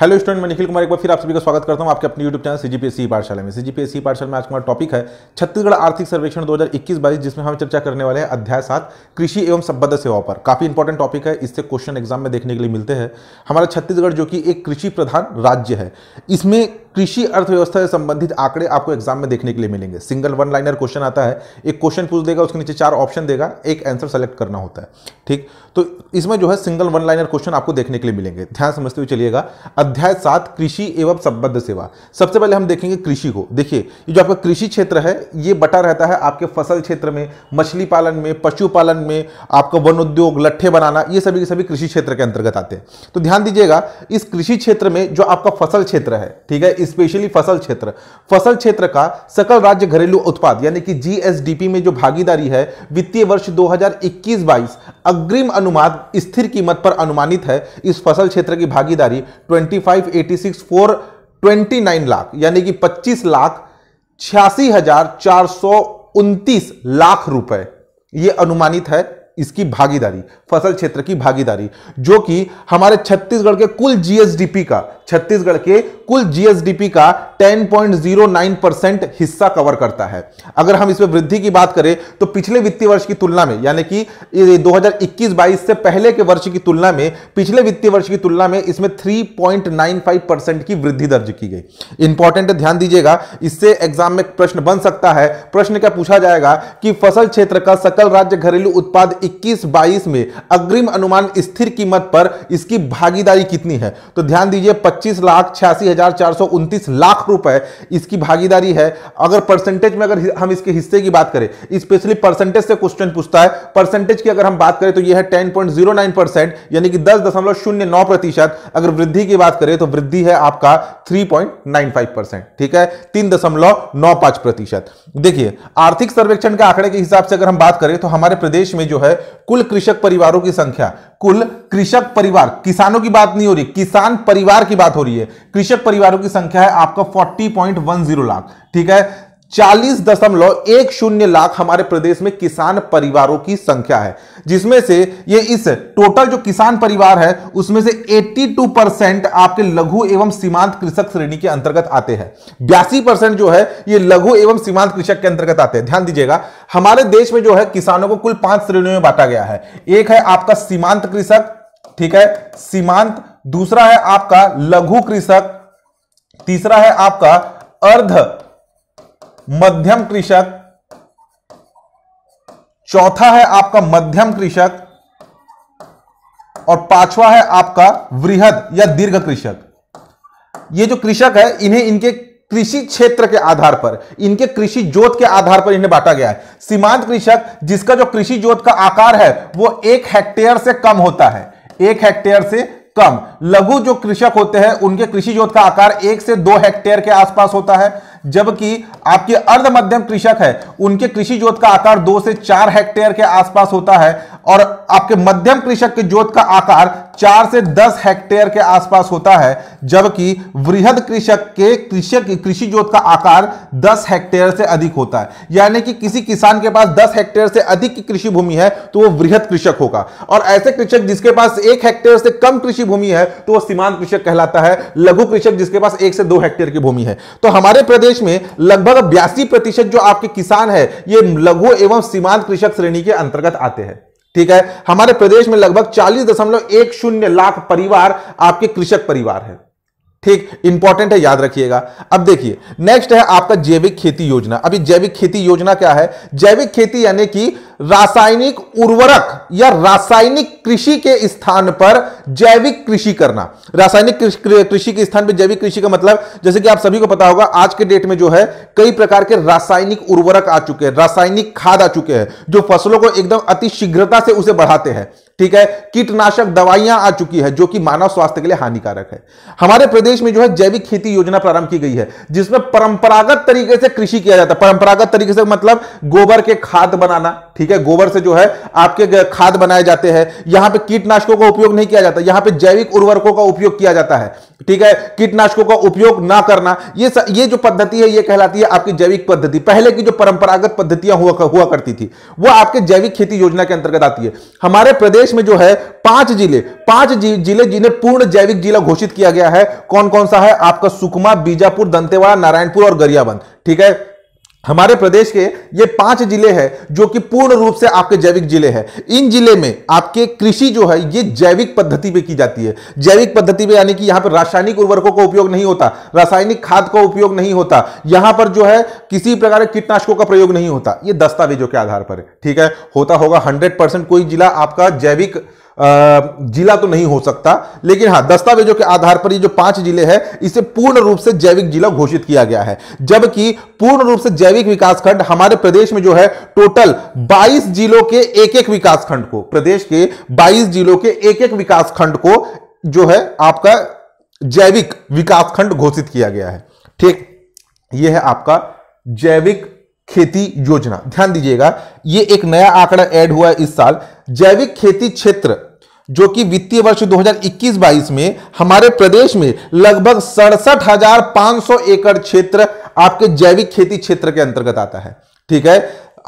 hello student मैं निखिल कुमार एक बार फिर आप सभी का स्वागत करता हूं आपके अपने यूट्यूब चैनल सीजीपीएससी पाठशाला में सीजीपीएससी पाठशाला में आज हमारा टॉपिक है छत्तीसगढ़ आर्थिक सर्वेक्षण 2021 बाईस जिसमें हम चर्चा करने वाले हैं अध्याय सात कृषि एवं संबद्ध सेवाओं पर काफी इंपॉर्टेंट टॉपिक है इससे क्वेश्चन एग्जाम में देखने के लिए मिलते हैं हमारा छत्तीसगढ़ जो कि एक कृषि प्रधान राज्य है इसमें कृषि अर्थव्यवस्था से संबंधित आंकड़े आपको एग्जाम में देखने के लिए मिलेंगे सिंगल वन लाइनर क्वेश्चन आता है एक क्वेश्चन पूछ देगा उसके नीचे चार ऑप्शन देगा एक आंसर सेलेक्ट करना होता है ठीक तो इसमें जो है सिंगल वन लाइनर क्वेश्चन आपको देखने के लिए मिलेंगे ध्यान समझते हुए चलिएगा अध्याय सात कृषि एवं संबद्ध सेवा सबसे पहले हम देखेंगे कृषि को देखिए ये जो आपका कृषि क्षेत्र है ये बटा रहता है आपके फसल क्षेत्र में मछली पालन में पशुपालन में आपका वन उद्योग लट्ठे बनाना ये सभी के सभी कृषि क्षेत्र के अंतर्गत आते हैं तो ध्यान दीजिएगा इस कृषि क्षेत्र में जो आपका फसल क्षेत्र है ठीक है स्पेशली फसल क्षेत्र फसल क्षेत्र का सकल राज्य घरेलू उत्पाद यानी कि जीएसडीपी में जो भागीदारी है वित्तीय वर्ष 2021-22 अग्रिम अनुमान स्थिर कीमत पर अनुमानित है इस फसल क्षेत्र की भागीदारी 25,86,429 लाख यानी कि 25 लाख छियासी लाख रुपए ये अनुमानित है इसकी भागीदारी फसल क्षेत्र की भागीदारी जो कि हमारे छत्तीसगढ़ के कुल जीएसडीपी का छत्तीसगढ़ के कुल जीएसडीपी का 10.09 परसेंट हिस्सा कवर करता है अगर हम इसमें वृद्धि की बात करें तो पिछले वित्तीय वर्ष की तुलना में यानी कि 2021-22 से पहले के वर्ष की तुलना में पिछले वित्तीय वर्ष की तुलना में इसमें 3.95 परसेंट की वृद्धि दर्ज की गई इंपॉर्टेंट ध्यान दीजिएगा इससे एग्जाम में प्रश्न बन सकता है प्रश्न क्या पूछा जाएगा कि फसल क्षेत्र का सकल राज्य घरेलू उत्पाद 2021 22 में अग्रिम अनुमान स्थिर कीमत पर इसकी भागीदारी कितनी है तो ध्यान दीजिए पच्चीस लाख छियासी हजार चार सौ उनतीस लाख रुपए इसकी भागीदारी है अगर परसेंटेज में अगर हम इसके हिस्से की बात करें स्पेशली परसेंटेज से क्वेश्चन पूछता है परसेंटेज की अगर हम बात करें तो यह है टेन यानी कि दस प्रतिशत अगर वृद्धि की बात करें तो वृद्धि है आपका 3.95 परसेंट ठीक है तीन दशमलव नौ पांच प्रतिशत देखिए आर्थिक सर्वेक्षण के आंकड़े के हिसाब से अगर हम बात करें तो हमारे प्रदेश में जो है कुल कृषक परिवारों की संख्या कुल कृषक परिवार किसानों की बात नहीं हो रही किसान परिवार की बात हो रही है कृषक परिवारों की संख्या है आपका 40.10 लाख ठीक है चालीस दशमलव एक शून्य लाख हमारे प्रदेश में किसान परिवारों की संख्या है जिसमें से ये इस टोटल जो किसान परिवार है उसमें से 82 परसेंट आपके लघु एवं सीमांत कृषक श्रेणी के अंतर्गत आते हैं बयासी परसेंट जो है ये लघु एवं सीमांत कृषक के अंतर्गत आते हैं ध्यान दीजिएगा हमारे देश में जो है किसानों को कुल पांच श्रेणियों में बांटा गया है एक है आपका सीमांत कृषक ठीक है सीमांत दूसरा है आपका लघु कृषक तीसरा है आपका अर्ध मध्यम कृषक चौथा है आपका मध्यम कृषक और पांचवा है आपका वृहद या दीर्घ कृषक ये जो कृषक है इन्हें इनके कृषि क्षेत्र के आधार पर इनके कृषि जोत के आधार पर इन्हें बांटा गया है सीमांत कृषक जिसका जो कृषि जोत का आकार है वो एक हेक्टेयर से कम होता है एक हेक्टेयर से कम लघु जो कृषक होते हैं उनके कृषि जोत का आकार एक से दो हेक्टेयर के आसपास होता है जबकि आपके अर्ध मध्यम कृषक है उनके कृषि जोत का आकार दो से चार हेक्टेयर के आसपास होता है और आपके मध्यम कृषक के जोत का आकार चार से दस हेक्टेयर के आसपास होता है जबकि वृहद कृषक के कृषक कृषि जोत का आकार दस हेक्टेयर से अधिक होता है यानी कि किसी किसान के पास दस हेक्टेयर से अधिक की कृषि भूमि है तो वह वृहद कृषक होगा और ऐसे कृषक जिसके पास एक हेक्टेयर से कम कृषि भूमि है तो वह सीमांत कृषक कहलाता है लघु कृषक जिसके पास एक से दो हेक्टेयर की भूमि है तो हमारे प्रदेश प्रदेश में लगभग बयासी प्रतिशत जो आपके किसान है ये लघु एवं सीमांत कृषक श्रेणी के अंतर्गत आते हैं ठीक है हमारे प्रदेश में लगभग चालीस दशमलव एक शून्य लाख परिवार आपके कृषक परिवार है ठीक इंपॉर्टेंट है याद रखिएगा अब देखिए नेक्स्ट है आपका जैविक खेती योजना अभी जैविक खेती योजना क्या है जैविक खेती यानी कि रासायनिक उर्वरक या रासायनिक कृषि के स्थान पर जैविक कृषि करना रासायनिक कृषि के स्थान पर जैविक कृषि का मतलब जैसे कि आप सभी को पता होगा आज के डेट में जो है कई प्रकार के रासायनिक उर्वरक आ चुके हैं रासायनिक खाद आ चुके हैं जो फसलों को एकदम अति शीघ्रता से उसे बढ़ाते हैं ठीक है कीटनाशक दवाइयां आ चुकी है जो कि मानव स्वास्थ्य के लिए हानिकारक है हमारे प्रदेश में जो है जैविक खेती योजना प्रारंभ की गई है जिसमें परंपरागत तरीके से कृषि किया जाता है परंपरागत तरीके से मतलब गोबर के खाद बनाना ठीक ठीक है गोबर से जो है आपके खाद बनाए जाते हैं यहां पे कीटनाशकों का उपयोग नहीं किया जाता यहां पे जैविक उर्वरकों का उपयोग किया जाता है ठीक है कीटनाशकों का उपयोग ना करना ये स, ये जो पद्धति है ये कहलाती है आपकी जैविक पद्धति पहले की जो परंपरागत पद्धतियां हुआ हुआ करती थी वो आपके जैविक खेती योजना के अंतर्गत आती है हमारे प्रदेश में जो है पांच जिले पांच जिले जिन्हें पूर्ण जैविक जिला घोषित किया गया है कौन कौन सा है आपका सुकमा बीजापुर दंतेवाड़ा नारायणपुर और गरियाबंद ठीक है हमारे प्रदेश के ये पांच जिले हैं जो कि पूर्ण रूप से आपके जैविक जिले हैं इन जिले में आपके कृषि जो है ये जैविक पद्धति पे की जाती है जैविक पद्धति पे यानी कि यहाँ पर रासायनिक उर्वरकों का उपयोग नहीं होता रासायनिक खाद का उपयोग नहीं होता यहाँ पर जो है किसी प्रकार के कीटनाशकों का प्रयोग नहीं होता ये दस्तावेजों के आधार पर ठीक है होता होगा हंड्रेड कोई जिला आपका जैविक जिला तो नहीं हो सकता लेकिन हाँ दस्तावेजों के आधार पर ये जो पांच जिले हैं इसे पूर्ण रूप से जैविक जिला घोषित किया गया है जबकि पूर्ण रूप से जैविक विकासखंड हमारे प्रदेश में जो है टोटल 22 जिलों के एक एक विकासखंड को प्रदेश के 22 जिलों के एक एक विकासखंड को जो है आपका जैविक विकासखंड घोषित किया गया है ठीक यह है आपका जैविक खेती योजना ध्यान दीजिएगा ये एक नया आंकड़ा ऐड हुआ है इस साल जैविक खेती क्षेत्र जो कि वित्तीय वर्ष 2021-22 में हमारे प्रदेश में लगभग सड़सठ हजार पांच सौ एकड़ क्षेत्र आपके जैविक खेती क्षेत्र के अंतर्गत आता है ठीक है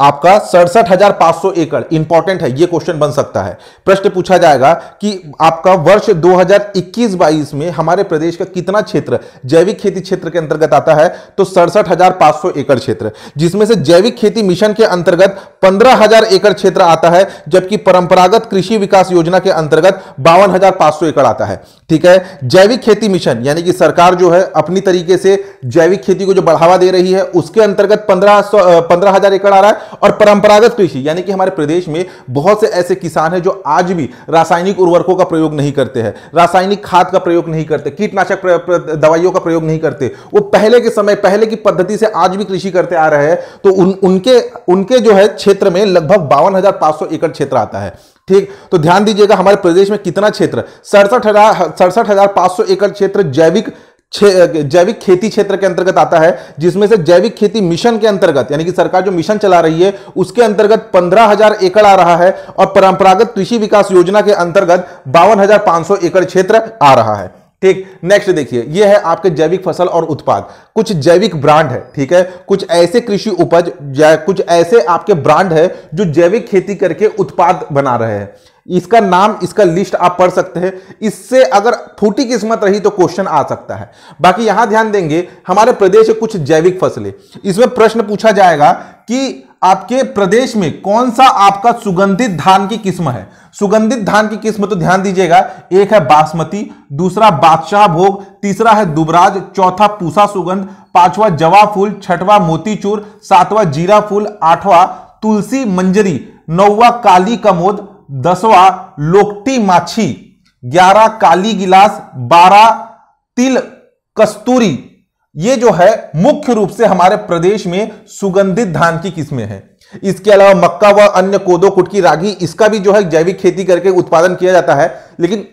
आपका सड़सठ हजार पांच सौ एकड़ इंपॉर्टेंट है यह क्वेश्चन बन सकता है प्रश्न पूछा जाएगा कि आपका वर्ष 2021-22 में हमारे प्रदेश का कितना क्षेत्र जैविक खेती क्षेत्र के अंतर्गत आता है तो सड़सठ हजार पांच सौ एकड़ क्षेत्र जिसमें से जैविक खेती मिशन के अंतर्गत पंद्रह हजार एकड़ क्षेत्र आता है जबकि परंपरागत कृषि विकास योजना के अंतर्गत बावन हजार पांच सौ एकड़ आता है ठीक है जैविक खेती मिशन यानी कि सरकार जो है अपनी तरीके से जैविक खेती को जो बढ़ावा दे रही है उसके अंतर्गत पंद्रह पंद्रह हजार एकड़ आ रहा है और परंपरागत कृषि यानी कि हमारे प्रदेश में बहुत से ऐसे किसान हैं जो आज भी रासायनिक उर्वरकों का प्रयोग नहीं करते हैं रासायनिक खाद का प्रयोग नहीं करते कीटनाशक दवाइयों का प्रयोग नहीं करते वो पहले के समय पहले की पद्धति से आज भी कृषि करते आ रहे हैं तो उन, उनके उनके जो है क्षेत्र में लगभग बावन एकड़ क्षेत्र आता है ठीक तो ध्यान दीजिएगा हमारे प्रदेश में कितना क्षेत्र सड़सठ हजार सड़सठ हजार पांच सौ एकड़ क्षेत्र जैविक जैविक खेती क्षेत्र के अंतर्गत आता है जिसमें से जैविक खेती मिशन के अंतर्गत यानी कि सरकार जो मिशन चला रही है उसके अंतर्गत 15,000 एकड़ आ रहा है और परंपरागत कृषि विकास योजना के अंतर्गत बावन एकड़ क्षेत्र आ रहा है ठीक नेक्स्ट देखिए ये है आपके जैविक फसल और उत्पाद कुछ जैविक ब्रांड है ठीक है कुछ ऐसे कृषि उपज कुछ ऐसे आपके ब्रांड है जो जैविक खेती करके उत्पाद बना रहे हैं इसका नाम इसका लिस्ट आप पढ़ सकते हैं इससे अगर फूटी किस्मत रही तो क्वेश्चन आ सकता है बाकी यहां ध्यान देंगे हमारे प्रदेश में कुछ जैविक फसलें इसमें प्रश्न पूछा जाएगा कि आपके प्रदेश में कौन सा आपका सुगंधित धान की किस्म है सुगंधित धान की किस्म तो ध्यान दीजिएगा एक है बासमती दूसरा बादशाह भोग तीसरा है दुबराज चौथा पूसा सुगंध पांचवा जवा फूल छठवा मोतीचूर सातवां जीरा फूल आठवा तुलसी मंजरी नौवा काली कमोद दसवा लोकटी माछी ग्यारह काली गिलास बारह तिल कस्तूरी ये जो है मुख्य रूप से हमारे प्रदेश में सुगंधित धान की किस्में हैं इसके अलावा मक्का व अन्य कोदो कुटकी रागी इसका भी जो है जैविक खेती करके उत्पादन किया जाता है लेकिन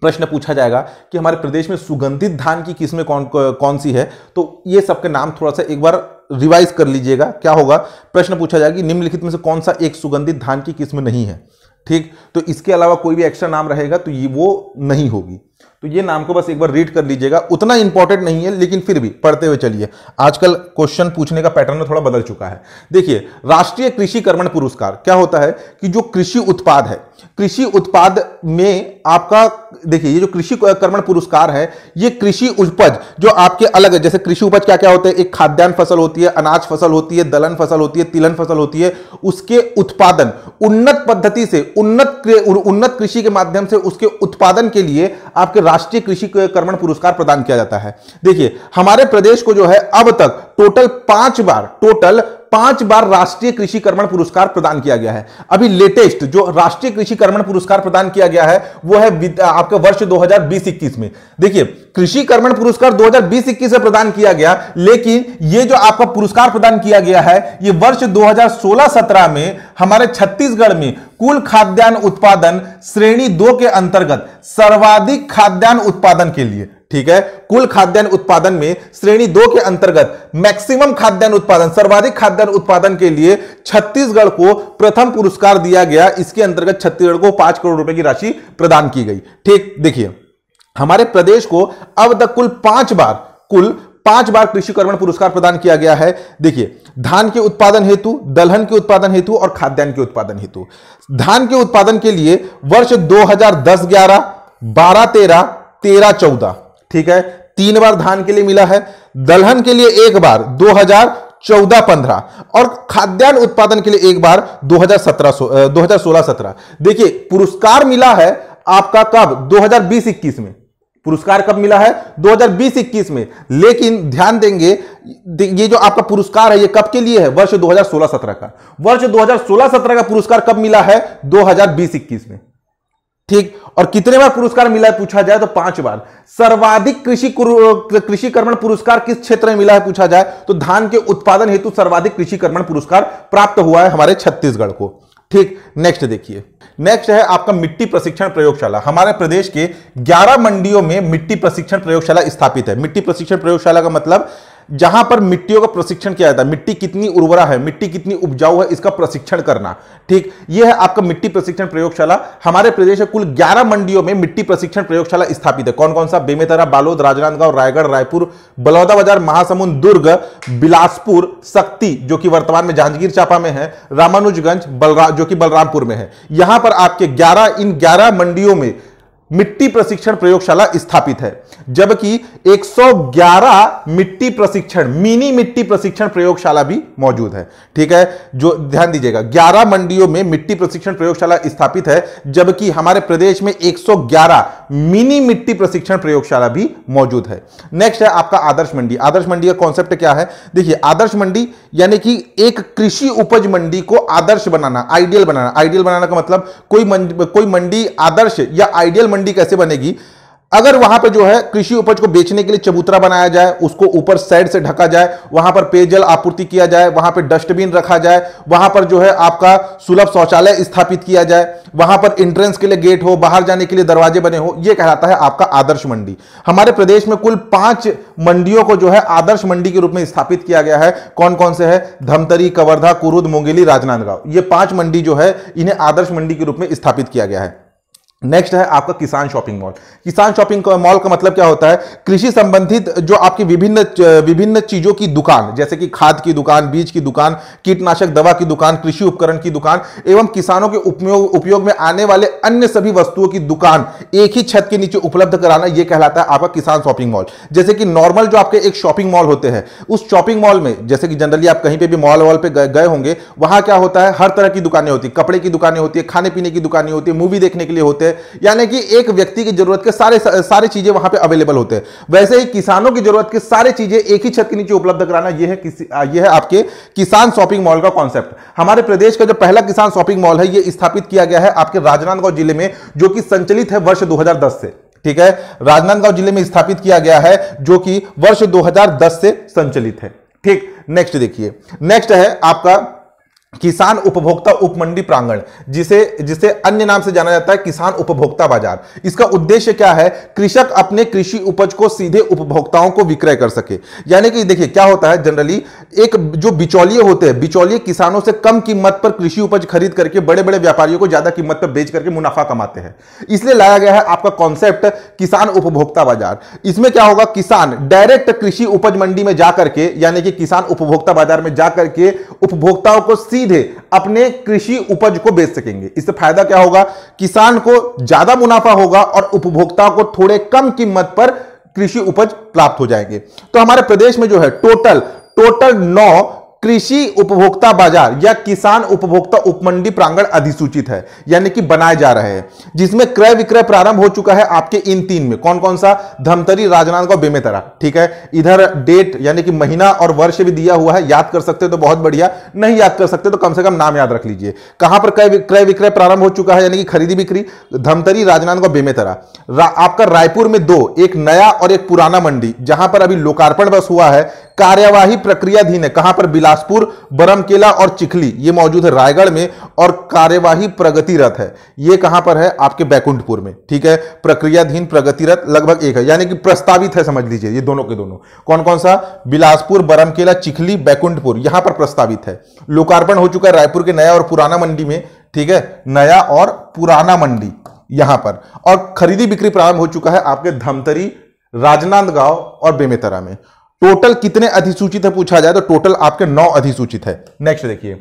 प्रश्न पूछा जाएगा कि हमारे प्रदेश में सुगंधित धान की किस्में कौन कौन सी है तो ये सबके नाम थोड़ा सा एक बार रिवाइज कर लीजिएगा क्या होगा प्रश्न पूछा जाएगा निम्नलिखित में से कौन सा एक सुगंधित धान की किस्म नहीं है ठीक तो इसके अलावा कोई भी एक्स्ट्रा नाम रहेगा तो ये वो नहीं होगी तो ये नाम को बस एक बार रीड कर लीजिएगा उतना इंपॉर्टेंट नहीं है लेकिन फिर भी पढ़ते हुए चलिए आजकल क्वेश्चन पूछने का पैटर्न थोड़ा बदल चुका है देखिए राष्ट्रीय कृषि कर्मण पुरस्कार क्या होता है कि जो कृषि उत्पाद है कृषि उत्पाद में आपका देखिए ये जो कृषि कर्मण पुरस्कार है ये कृषि उपज जो आपके अलग है जैसे कृषि उपज क्या क्या होते हैं एक खाद्यान्न फसल होती है अनाज फसल होती है दलहन फसल होती है तिलहन फसल होती है उसके उत्पादन उन्नत पद्धति से उन्नत उन्नत कृषि के माध्यम से उसके उत्पादन के लिए आपके राष्ट्रीय कृषि कर्मण पुरस्कार प्रदान किया जाता है देखिए हमारे प्रदेश को जो है अब तक टोटल पांच बार टोटल पांच बार राष्ट्रीय कृषि कर्मण पुरस्कार प्रदान किया गया है अभी लेटेस्ट जो राष्ट्रीय कृषि कर्मण पुरस्कार प्रदान किया गया है वो है आपके वर्ष 2020 में देखिए कृषि कर्मण पुरस्कार 2020 में प्रदान किया गया लेकिन ये जो आपका पुरस्कार प्रदान किया गया है ये वर्ष 2016-17 में हमारे छत्तीसगढ़ में कुल खाद्यान्न उत्पादन श्रेणी दो के अंतर्गत सर्वाधिक खाद्यान्न उत्पादन के लिए ठीक है कुल खाद्यान्न उत्पादन में श्रेणी दो के अंतर्गत मैक्सिमम खाद्यान्न उत्पादन सर्वाधिक खाद्यान्न उत्पादन के लिए छत्तीसगढ़ को प्रथम पुरस्कार दिया गया इसके अंतर्गत छत्तीसगढ़ को पांच करोड़ रुपए की राशि प्रदान की गई ठीक देखिए हमारे प्रदेश को अब तक कुल पांच बार कुल पांच बार कृषि कर्मण पुरस्कार प्रदान किया गया है देखिए धान के उत्पादन हेतु दलहन के उत्पादन हेतु और खाद्यान्न के उत्पादन हेतु धान के उत्पादन के लिए वर्ष 2010-11, 12-13, 13-14 ठीक है तीन बार धान के लिए मिला है दलहन के लिए एक बार दो हजार चौदह पंद्रह और खाद्यान्न उत्पादन के लिए एक बार दो हजार सत्रह दो हजार सोलह सत्रह देखिए पुरस्कार मिला है आपका कब दो हजार बीस इक्कीस में पुरस्कार कब मिला है 2020-21 में लेकिन ध्यान देंगे ये जो आपका पुरस्कार है ये कब के लिए है वर्ष 2016-17 का वर्ष 2016-17 का पुरस्कार कब मिला है 2020-21 में ठीक और कितने बार पुरस्कार मिला है पूछा जाए तो पांच बार सर्वाधिक कृषि कृषि कर्मण पुरस्कार किस क्षेत्र में मिला है पूछा जाए तो धान के उत्पादन हेतु सर्वाधिक कृषि कर्मण पुरस्कार प्राप्त हुआ है हमारे छत्तीसगढ़ को ठीक नेक्स्ट देखिए नेक्स्ट है आपका मिट्टी प्रशिक्षण प्रयोगशाला हमारे प्रदेश के 11 मंडियों में मिट्टी प्रशिक्षण प्रयोगशाला स्थापित है मिट्टी प्रशिक्षण प्रयोगशाला का मतलब जहां पर मिट्टियों का प्रशिक्षण किया जाता है मिट्टी कितनी उर्वरा है मिट्टी कितनी उपजाऊ है इसका प्रशिक्षण करना ठीक यह है आपका मिट्टी प्रशिक्षण प्रयोगशाला हमारे प्रदेश में कुल 11 मंडियों में मिट्टी प्रशिक्षण प्रयोगशाला स्थापित है कौन कौन सा बेमेतरा बालोद राजनांदगांव रायगढ़ रायपुर बलौदाबाजार महासमुंद दुर्ग बिलासपुर शक्ति जो कि वर्तमान में जांजगीर चापा में है रामानुजगंज बलरा जो कि बलरामपुर में है यहां पर आपके ग्यारह इन ग्यारह मंडियों में मिट्टी प्रशिक्षण प्रयोगशाला स्थापित है जबकि 111 मिट्टी प्रशिक्षण मिनी मिट्टी प्रशिक्षण प्रयोगशाला भी मौजूद है ठीक है जो ध्यान दीजिएगा 11 मंडियों में मिट्टी प्रशिक्षण प्रयोगशाला स्थापित है जबकि हमारे प्रदेश में 111 मिनी मिट्टी प्रशिक्षण प्रयोगशाला भी मौजूद है नेक्स्ट है आपका आदर्श मंडी आदर्श मंडी का कॉन्सेप्ट क्या है देखिए आदर्श मंडी यानी कि एक कृषि उपज मंडी को आदर्श बनाना आइडियल बनाना आइडियल बनाना का मतलब कोई कोई मंडी आदर्श या आइडियल मंडी कैसे बनेगी अगर वहां पर जो है कृषि उपज को बेचने के लिए चबूतरा बनाया जाए उसको ऊपर साइड से ढका जाए वहां पर पेयजल आपूर्ति किया जाए वहां पर डस्टबिन रखा जाए वहां पर जो है आपका सुलभ शौचालय स्थापित किया जाए वहां पर एंट्रेंस के लिए गेट हो बाहर जाने के लिए दरवाजे बने हो यह कहलाता है आपका आदर्श मंडी हमारे प्रदेश में कुल पांच मंडियों को जो है आदर्श मंडी के रूप में स्थापित किया गया है कौन कौन से है धमतरी कवर्धा कुरुद मुंगेली राजनांदगांव ये पांच मंडी जो है इन्हें आदर्श मंडी के रूप में स्थापित किया गया है नेक्स्ट है आपका किसान शॉपिंग मॉल किसान शॉपिंग मॉल का मतलब क्या होता है कृषि संबंधित जो आपकी विभिन्न विभिन्न चीजों की दुकान जैसे कि खाद की दुकान बीज की दुकान कीटनाशक दवा की दुकान कृषि उपकरण की दुकान एवं किसानों के उपयोग उपयोग में आने वाले अन्य सभी वस्तुओं की दुकान एक ही छत के नीचे उपलब्ध कराना यह कहलाता है आपका किसान शॉपिंग मॉल जैसे कि नॉर्मल जो आपके एक शॉपिंग मॉल होते हैं उस शॉपिंग मॉल में जैसे कि जनरली आप कहीं पर भी मॉल वॉल पर गए होंगे वहां क्या होता है हर तरह की दुकानें होती है कपड़े की दुकानें होती है खाने पीने की दुकानें होती है मूवी देखने के लिए होते हैं है यानी कि एक व्यक्ति की जरूरत के सारे सारी चीजें वहां पर अवेलेबल होते हैं वैसे ही किसानों की जरूरत की सारी चीजें एक ही छत के नीचे उपलब्ध कराना यह है यह है आपके किसान शॉपिंग मॉल का कॉन्सेप्ट हमारे प्रदेश का जो पहला किसान शॉपिंग मॉल है यह स्थापित किया गया है आपके राजनांदगांव जिले में जो कि संचलित है वर्ष 2010 से ठीक है राजनांदगांव जिले में स्थापित किया गया है जो कि वर्ष 2010 से संचलित है ठीक नेक्स्ट देखिए नेक्स्ट है आपका किसान उपभोक्ता उपमंडी प्रांगण जिसे जिसे अन्य नाम से जाना जाता है किसान उपभोक्ता बाजार इसका उद्देश्य क्या है कृषक अपने कृषि उपज को सीधे उपभोक्ताओं को विक्रय कर सके यानी कि देखिए क्या होता है जनरली एक जो बिचौलिए होते हैं बिचौलिए किसानों से कम कीमत पर कृषि उपज खरीद करके बड़े बड़े व्यापारियों को ज्यादा कीमत पर बेच करके मुनाफा कमाते हैं इसलिए लाया गया है आपका कॉन्सेप्ट किसान उपभोक्ता बाजार इसमें क्या होगा किसान डायरेक्ट कृषि उपज मंडी में जाकर के यानी कि किसान उपभोक्ता बाजार में जाकर के उपभोक्ताओं को सीधे अपने कृषि उपज को बेच सकेंगे इससे फायदा क्या होगा किसान को ज्यादा मुनाफा होगा और उपभोक्ताओं को थोड़े कम कीमत पर कृषि उपज प्राप्त हो जाएंगे तो हमारे प्रदेश में जो है टोटल टोटल नौ कृषि उपभोक्ता बाजार या किसान उपभोक्ता उपमंडी प्रांगण अधिसूचित है यानी कि बनाए जा रहे हैं जिसमें क्रय विक्रय प्रारंभ हो चुका है आपके इन तीन में कौन कौन सा धमतरी राजनांदगांव बेमेतरा ठीक है इधर डेट यानी कि महीना और वर्ष भी दिया हुआ है याद कर सकते तो बहुत बढ़िया नहीं याद कर सकते तो कम से कम नाम याद रख लीजिए कहां पर क्रय विक्रय प्रारंभ हो चुका है यानी कि खरीदी बिक्री धमतरी राजनांदगांव बेमेतरा आपका रायपुर में दो एक नया और एक पुराना मंडी जहां पर अभी लोकार्पण बस हुआ है कार्यवाही प्रक्रियाधीन है कहां पर बिलासपुर बरमकेला और चिखली ये मौजूद है रायगढ़ में और कार्यवाही प्रगतिरत है ये कहां पर है आपके बैकुंठपुर में ठीक है प्रक्रियाधीन प्रगतिरत लगभग एक है यानी कि प्रस्तावित है समझ लीजिए ये दोनों के दोनों कौन कौन सा बिलासपुर बरमकेला चिखली बैकुंठपुर यहां पर प्रस्तावित है लोकार्पण हो चुका है रायपुर के नया और पुराना मंडी में ठीक है नया और पुराना मंडी यहां पर और खरीदी बिक्री प्रारंभ हो चुका है आपके धमतरी राजनांदगांव और बेमेतरा में टोटल कितने अधिसूचित है पूछा जाए तो टोटल आपके नौ अधिसूचित है नेक्स्ट देखिए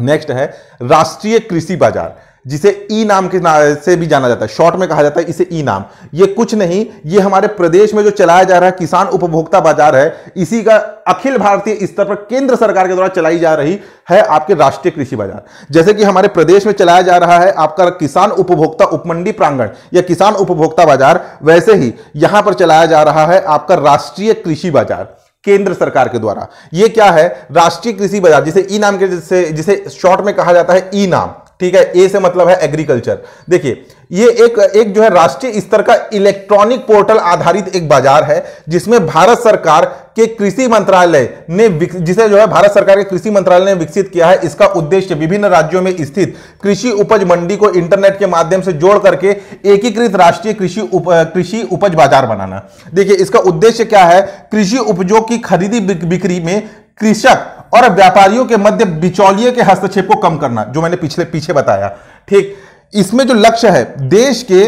नेक्स्ट है राष्ट्रीय कृषि बाजार जिसे ई नाम के नाम से भी जाना जाता है शॉर्ट में कहा जाता है इसे ई नाम ये कुछ नहीं ये हमारे प्रदेश में जो चलाया जा रहा है किसान उपभोक्ता बाजार है इसी का अखिल भारतीय स्तर पर केंद्र सरकार के द्वारा चलाई जा रही है आपके राष्ट्रीय कृषि बाजार जैसे कि हमारे प्रदेश में चलाया जा रहा है आपका किसान उपभोक्ता उपमंडी प्रांगण या किसान उपभोक्ता बाजार वैसे ही यहां पर चलाया जा रहा है आपका राष्ट्रीय कृषि बाजार केंद्र सरकार के द्वारा यह क्या है राष्ट्रीय कृषि बाजार जिसे ई नाम के जिसे जिसे शॉर्ट में कहा जाता है ई नाम ठीक है ए से मतलब है एग्रीकल्चर देखिए ये एक एक जो है राष्ट्रीय स्तर का इलेक्ट्रॉनिक पोर्टल आधारित एक बाजार है जिसमें भारत सरकार के कृषि मंत्रालय ने जिसे जो है भारत सरकार के कृषि मंत्रालय ने विकसित किया है इसका उद्देश्य विभिन्न राज्यों में स्थित कृषि उपज मंडी को इंटरनेट के माध्यम से जोड़ करके एकीकृत राष्ट्रीय कृषि उप, कृषि उपज बाजार बनाना देखिए इसका उद्देश्य क्या है कृषि उपजों की खरीदी बिक्री में कृषक और व्यापारियों के मध्य बिचौलिए के हस्तक्षेप को कम करना जो मैंने पिछले पीछे बताया ठीक इसमें जो लक्ष्य है देश के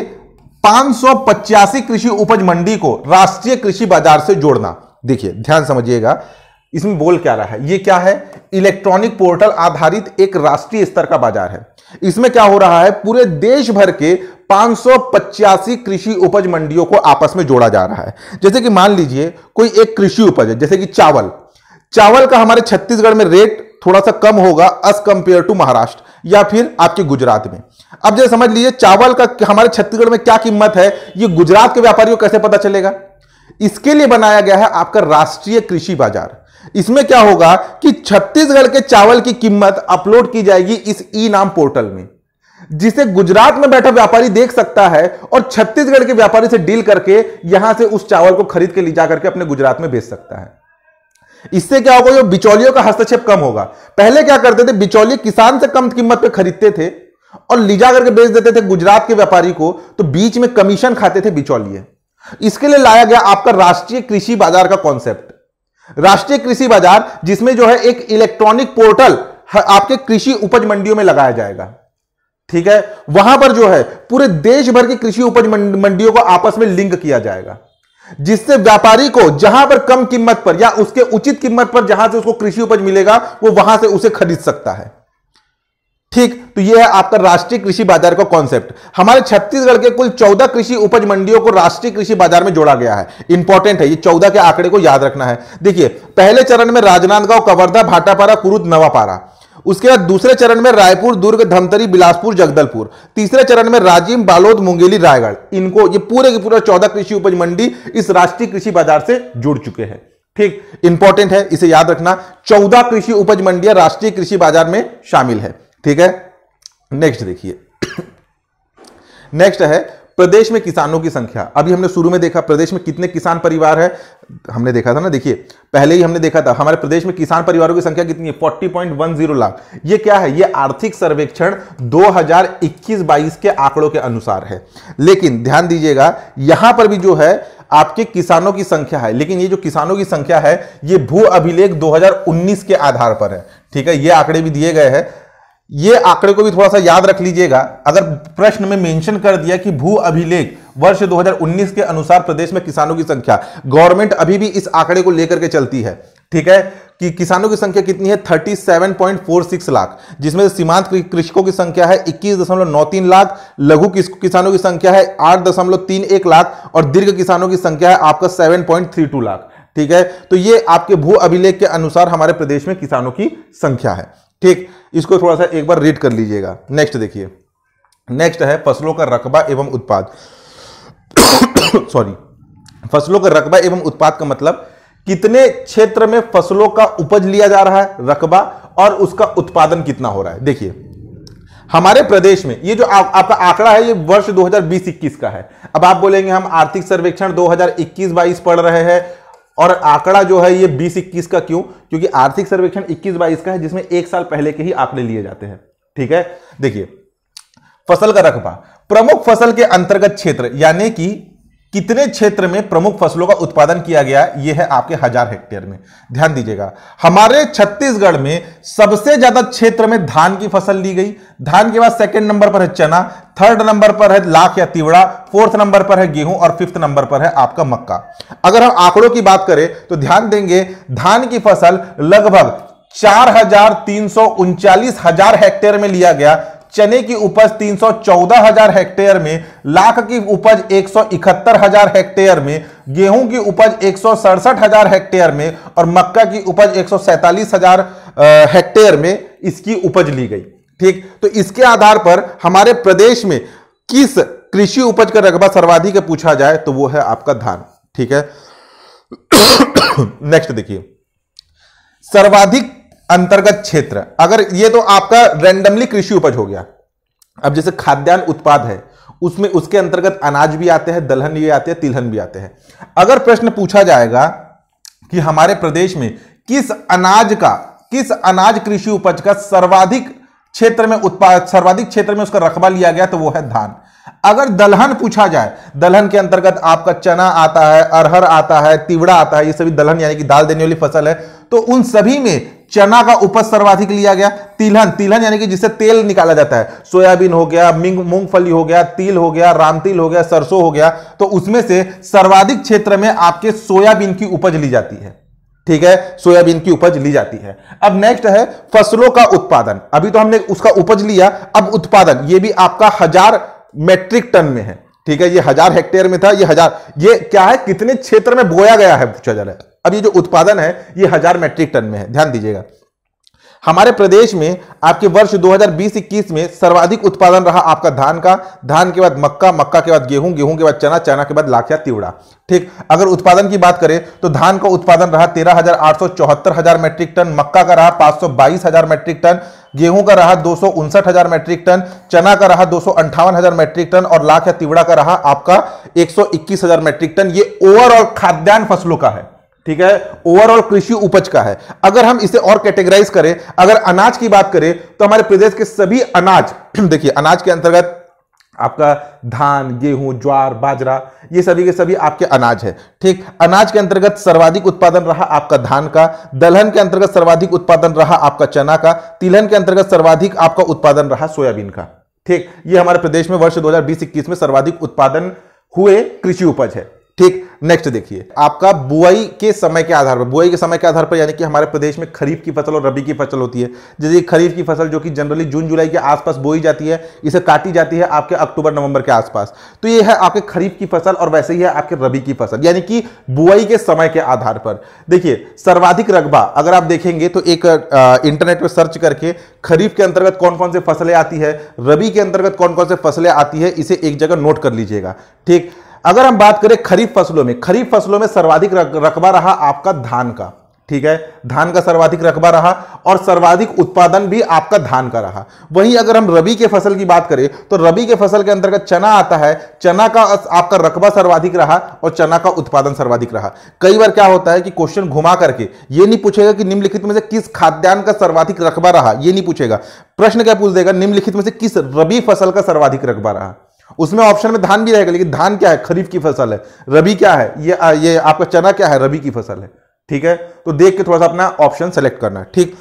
पांच कृषि उपज मंडी को राष्ट्रीय कृषि बाजार से जोड़ना देखिए ध्यान समझिएगा इसमें बोल क्या रहा है ये क्या है इलेक्ट्रॉनिक पोर्टल आधारित एक राष्ट्रीय स्तर का बाजार है इसमें क्या हो रहा है पूरे देश भर के पांच कृषि उपज मंडियों को आपस में जोड़ा जा रहा है जैसे कि मान लीजिए कोई एक कृषि उपज है जैसे कि चावल चावल का हमारे छत्तीसगढ़ में रेट थोड़ा सा कम होगा अस कंपेयर टू महाराष्ट्र या फिर आपके गुजरात में अब जैसे समझ लीजिए चावल का हमारे छत्तीसगढ़ में क्या कीमत है ये गुजरात के व्यापारियों को कैसे पता चलेगा इसके लिए बनाया गया है आपका राष्ट्रीय कृषि बाजार इसमें क्या होगा कि छत्तीसगढ़ के चावल की कीमत अपलोड की जाएगी इस ई नाम पोर्टल में जिसे गुजरात में बैठा व्यापारी देख सकता है और छत्तीसगढ़ के व्यापारी से डील करके यहां से उस चावल को खरीद के ले जा करके अपने गुजरात में बेच सकता है इससे क्या होगा जो बिचौलियों का हस्तक्षेप कम होगा पहले क्या करते थे बिचौलिए किसान से कम कीमत पर खरीदते थे और लिजा करके बेच देते थे गुजरात के व्यापारी को तो बीच में कमीशन खाते थे बिचौलिए इसके लिए लाया गया आपका राष्ट्रीय कृषि बाजार का कॉन्सेप्ट राष्ट्रीय कृषि बाजार जिसमें जो है एक इलेक्ट्रॉनिक पोर्टल आपके कृषि उपज मंडियों में लगाया जाएगा ठीक है वहां पर जो है पूरे देश भर की कृषि उपज मंडियों को आपस में लिंक किया जाएगा जिससे व्यापारी को जहां पर कम कीमत पर या उसके उचित कीमत पर जहां से उसको कृषि उपज मिलेगा वो वहां से उसे खरीद सकता है ठीक तो यह है आपका राष्ट्रीय कृषि बाजार का कॉन्सेप्ट हमारे छत्तीसगढ़ के कुल चौदह कृषि उपज मंडियों को राष्ट्रीय कृषि बाजार में जोड़ा गया है इंपॉर्टेंट है ये चौदह के आंकड़े को याद रखना है देखिए पहले चरण में राजनांदगांव कवर्धा भाटापारा कुरुद नवापारा उसके बाद दूसरे चरण में रायपुर दुर्ग धमतरी बिलासपुर जगदलपुर तीसरे चरण में राजीव बालोद मुंगेली रायगढ़ इनको ये पूरे के पूरा चौदह कृषि उपज मंडी इस राष्ट्रीय कृषि बाजार से जुड़ चुके हैं ठीक इंपॉर्टेंट है इसे याद रखना चौदह कृषि उपज मंडियां राष्ट्रीय कृषि बाजार में शामिल है ठीक है नेक्स्ट देखिए नेक्स्ट है प्रदेश में किसानों की संख्या अभी हमने शुरू में देखा प्रदेश में कितने किसान परिवार है हमने देखा था ना देखिए पहले ही हमने देखा था हमारे प्रदेश में किसान परिवारों की संख्या कितनी है 40.10 लाख ये क्या है ये आर्थिक सर्वेक्षण 2021-22 के आंकड़ों के अनुसार है लेकिन ध्यान दीजिएगा यहां पर भी जो है आपके किसानों की संख्या है लेकिन ये जो किसानों की संख्या है ये भू अभिलेख 2019 के आधार पर है ठीक है ये आंकड़े भी दिए गए हैं ये आंकड़े को भी थोड़ा सा याद रख लीजिएगा अगर प्रश्न में मेंशन कर दिया कि भू अभिलेख वर्ष 2019 के अनुसार प्रदेश में किसानों की संख्या गवर्नमेंट अभी भी इस आंकड़े को लेकर के चलती है ठीक है कि किसानों की संख्या कितनी है 37.46 लाख जिसमें सीमांत कृषकों की संख्या है 21.93 लाख लघु किसानों की संख्या है आठ लाख और दीर्घ किसानों की संख्या है आपका सेवन लाख ठीक है तो ये आपके भू अभिलेख के अनुसार हमारे प्रदेश में किसानों की संख्या है ठीक इसको थोड़ा सा एक बार रीड कर लीजिएगा नेक्स्ट देखिए नेक्स्ट है फसलों का रकबा एवं उत्पाद सॉरी फसलों का रकबा एवं उत्पाद का मतलब कितने क्षेत्र में फसलों का उपज लिया जा रहा है रकबा और उसका उत्पादन कितना हो रहा है देखिए हमारे प्रदेश में ये जो आ, आपका आंकड़ा है ये वर्ष 2020-21 का है अब आप बोलेंगे हम आर्थिक सर्वेक्षण 2021-22 पढ़ रहे हैं और आंकड़ा जो है ये बीस इक्कीस का क्यों क्योंकि आर्थिक सर्वेक्षण इक्कीस बाईस का है जिसमें एक साल पहले के ही आंकड़े लिए जाते हैं ठीक है देखिए फसल का रकबा प्रमुख फसल के अंतर्गत क्षेत्र यानी कि कितने क्षेत्र में प्रमुख फसलों का उत्पादन किया गया यह है आपके हजार हेक्टेयर में ध्यान दीजिएगा हमारे छत्तीसगढ़ में सबसे ज्यादा क्षेत्र में धान की फसल ली गई धान के बाद सेकंड नंबर पर है चना थर्ड नंबर पर है लाख या तिवड़ा फोर्थ नंबर पर है गेहूं और फिफ्थ नंबर पर है आपका मक्का अगर हम आंकड़ों की बात करें तो ध्यान देंगे धान की फसल लगभग चार हजार तीन सौ उनचालीस हजार हेक्टेयर में लिया गया चने की उपज तीन हजार हेक्टेयर में लाख की उपज एक हजार हेक्टेयर में गेहूं की उपज एक हजार हेक्टेयर में और मक्का की उपज एक हजार हेक्टेयर में इसकी उपज ली गई ठीक तो इसके आधार पर हमारे प्रदेश में किस कृषि उपज का रकबा सर्वाधिक पूछा जाए तो वो है आपका धान ठीक है नेक्स्ट देखिए सर्वाधिक अंतर्गत क्षेत्र अगर ये तो आपका रैंडमली कृषि उपज हो गया अब जैसे खाद्यान्न उत्पाद है उसमें उसके अंतर्गत अनाज भी आते हैं दलहन भी आते हैं तिलहन भी आते हैं अगर प्रश्न पूछा जाएगा कि हमारे प्रदेश में किस अनाज का किस अनाज कृषि उपज का सर्वाधिक क्षेत्र में उत्पाद सर्वाधिक क्षेत्र में उसका रकबा लिया गया तो वो है धान अगर दलहन पूछा जाए दलहन के अंतर्गत आपका चना आता है अरहर आता है तिवड़ा आता है ये सभी दलहन यानी कि दाल देने वाली फसल है तो उन सभी में चना का उपज सर्वाधिक लिया गया तिलहन तिलहन यानी कि जिससे तेल निकाला जाता है सोयाबीन हो गया मिंग मूंगफली हो गया तिल हो गया रामतिल हो गया सरसों हो गया तो उसमें से सर्वाधिक क्षेत्र में आपके सोयाबीन की उपज ली जाती है ठीक है सोयाबीन की उपज ली जाती है अब नेक्स्ट है फसलों का उत्पादन अभी तो हमने उसका उपज लिया अब उत्पादन ये भी आपका हजार मेट्रिक टन में है ठीक है ये हजार हेक्टेयर में था ये हजार ये क्या है कितने क्षेत्र में बोया गया है पूछा जा रहा है अब ये जो उत्पादन है ये हजार मेट्रिक टन में है ध्यान दीजिएगा हमारे प्रदेश में आपके वर्ष 2020-21 में सर्वाधिक उत्पादन रहा आपका धान का धान के बाद मक्का मक्का के बाद गेहूं गेहूं के बाद चना चना के बाद लाखिया तिवड़ा ठीक अगर उत्पादन की बात करें तो धान का उत्पादन रहा तेरह हजार मैट्रिक टन मक्का का रहा पांच सौ हजार मेट्रिक टन गेहूं का रहा दो हजार मैट्रिक टन चना का रहा दो हजार मैट्रिक टन और लाख या तिवड़ा का रहा आपका एक हजार मैट्रिक टन ये ओवरऑल खाद्यान्न फसलों का है ठीक है ओवरऑल कृषि उपज का है अगर हम इसे और कैटेगराइज करें अगर अनाज की बात करें तो हमारे प्रदेश के सभी अनाज देखिए अनाज के अंतर्गत आपका धान गेहूं ज्वार बाजरा ये सभी के सभी आपके अनाज है ठीक अनाज के अंतर्गत सर्वाधिक उत्पादन रहा आपका धान का दलहन के अंतर्गत सर्वाधिक उत्पादन रहा आपका चना का तिलहन के अंतर्गत सर्वाधिक आपका उत्पादन रहा सोयाबीन का ठीक ये हमारे प्रदेश में वर्ष दो हजार में सर्वाधिक उत्पादन हुए कृषि उपज है ठीक नेक्स्ट देखिए आपका बुआई के समय के आधार पर बुआई के समय के आधार पर यानी कि हमारे प्रदेश में खरीफ की फसल और रबी की फसल होती है जैसे खरीफ की फसल जो कि जनरली जून जुलाई के आसपास बोई जाती है इसे काटी जाती है आपके अक्टूबर नवंबर के आसपास तो ये है आपके खरीफ की फसल और वैसे ही है आपके रबी की फसल यानी कि बुआई के समय के आधार पर देखिए सर्वाधिक रकबा अगर आप देखेंगे तो एक इंटरनेट पर सर्च करके खरीफ के अंतर्गत कौन कौन से फसलें आती है रबी के अंतर्गत कौन कौन से फसलें आती है इसे एक जगह नोट कर लीजिएगा ठीक अगर हम बात करें खरीफ फसलों में खरीफ फसलों में सर्वाधिक रकबा रहा आपका धान का ठीक है धान का सर्वाधिक रकबा रहा और सर्वाधिक उत्पादन भी आपका धान का रहा वहीं अगर हम रबी के फसल की बात करें तो रबी के फसल के अंतर्गत चना आता है चना का आपका रकबा सर्वाधिक रहा और चना का उत्पादन सर्वाधिक रहा कई बार क्या होता है कि क्वेश्चन घुमा करके ये नहीं पूछेगा कि निम्नलिखित में से किस खाद्यान्न का सर्वाधिक रकबा रहा यह नहीं पूछेगा प्रश्न क्या पूछ देगा निम्नलिखित में से किस रबी फसल का सर्वाधिक रकबा रहा उसमें ऑप्शन में धान भी रहेगा लेकिन धान क्या है खरीफ की फसल है रबी क्या है ये ये आपका चना क्या है रबी की फसल है ठीक है तो देख के थोड़ा सा अपना ऑप्शन सेलेक्ट करना है ठीक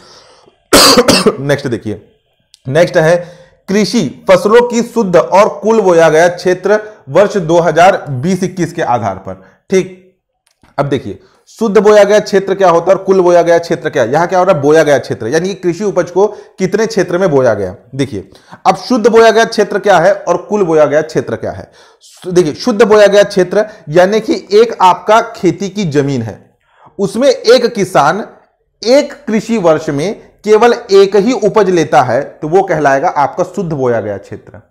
नेक्स्ट देखिए नेक्स्ट है कृषि फसलों की शुद्ध और कुल बोया गया क्षेत्र वर्ष दो हजार के आधार पर ठीक अब देखिए शुद्ध बोया गया क्षेत्र क्या होता है और कुल बोया गया क्षेत्र क्या यहां क्या हो रहा है बोया गया क्षेत्र यानी कि कृषि उपज को कितने क्षेत्र में बोया गया देखिए अब शुद्ध बोया गया क्षेत्र क्या है और कुल बोया गया क्षेत्र क्या है देखिए शुद्ध बोया गया क्षेत्र यानी कि एक आपका खेती की जमीन है उसमें एक किसान एक कृषि वर्ष में केवल एक ही उपज लेता है तो वो कहलाएगा आपका शुद्ध बोया गया क्षेत्र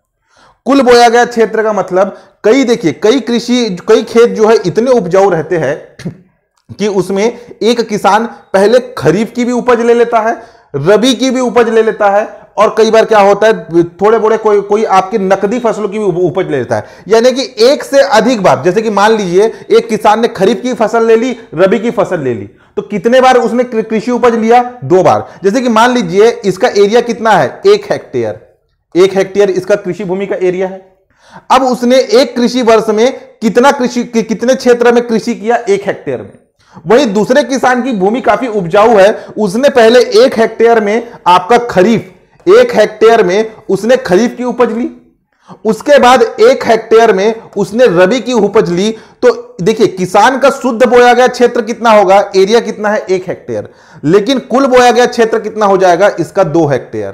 कुल बोया गया क्षेत्र का मतलब कई देखिए कई कृषि कई खेत जो है इतने उपजाऊ रहते हैं कि उसमें एक किसान पहले खरीफ की भी उपज ले लेता है रबी की भी उपज ले लेता है और कई बार क्या होता है थोड़े बड़े कोई कोई आपकी नकदी फसलों की भी उपज ले लेता है यानी कि एक से अधिक बार जैसे कि मान लीजिए एक किसान ने खरीफ की फसल ले ली रबी की फसल ले ली तो कितने बार उसने कृषि उपज लिया दो बार जैसे कि मान लीजिए इसका एरिया कितना है एक हेक्टेयर एक हेक्टेयर इसका कृषि भूमि का एरिया है अब उसने एक कृषि वर्ष में कितना कृषि कि, कितने क्षेत्र में कृषि किया एक हेक्टेयर में वहीं दूसरे किसान की भूमि काफी उपजाऊ है उसने पहले एक हेक्टेयर में आपका खरीफ एक हेक्टेयर में उसने खरीफ की उपज ली उसके बाद एक हेक्टेयर में उसने रबी की उपज ली तो देखिए किसान का शुद्ध बोया गया क्षेत्र कितना होगा एरिया कितना है एक हेक्टेयर लेकिन कुल बोया गया क्षेत्र कितना हो जाएगा इसका दो हेक्टेयर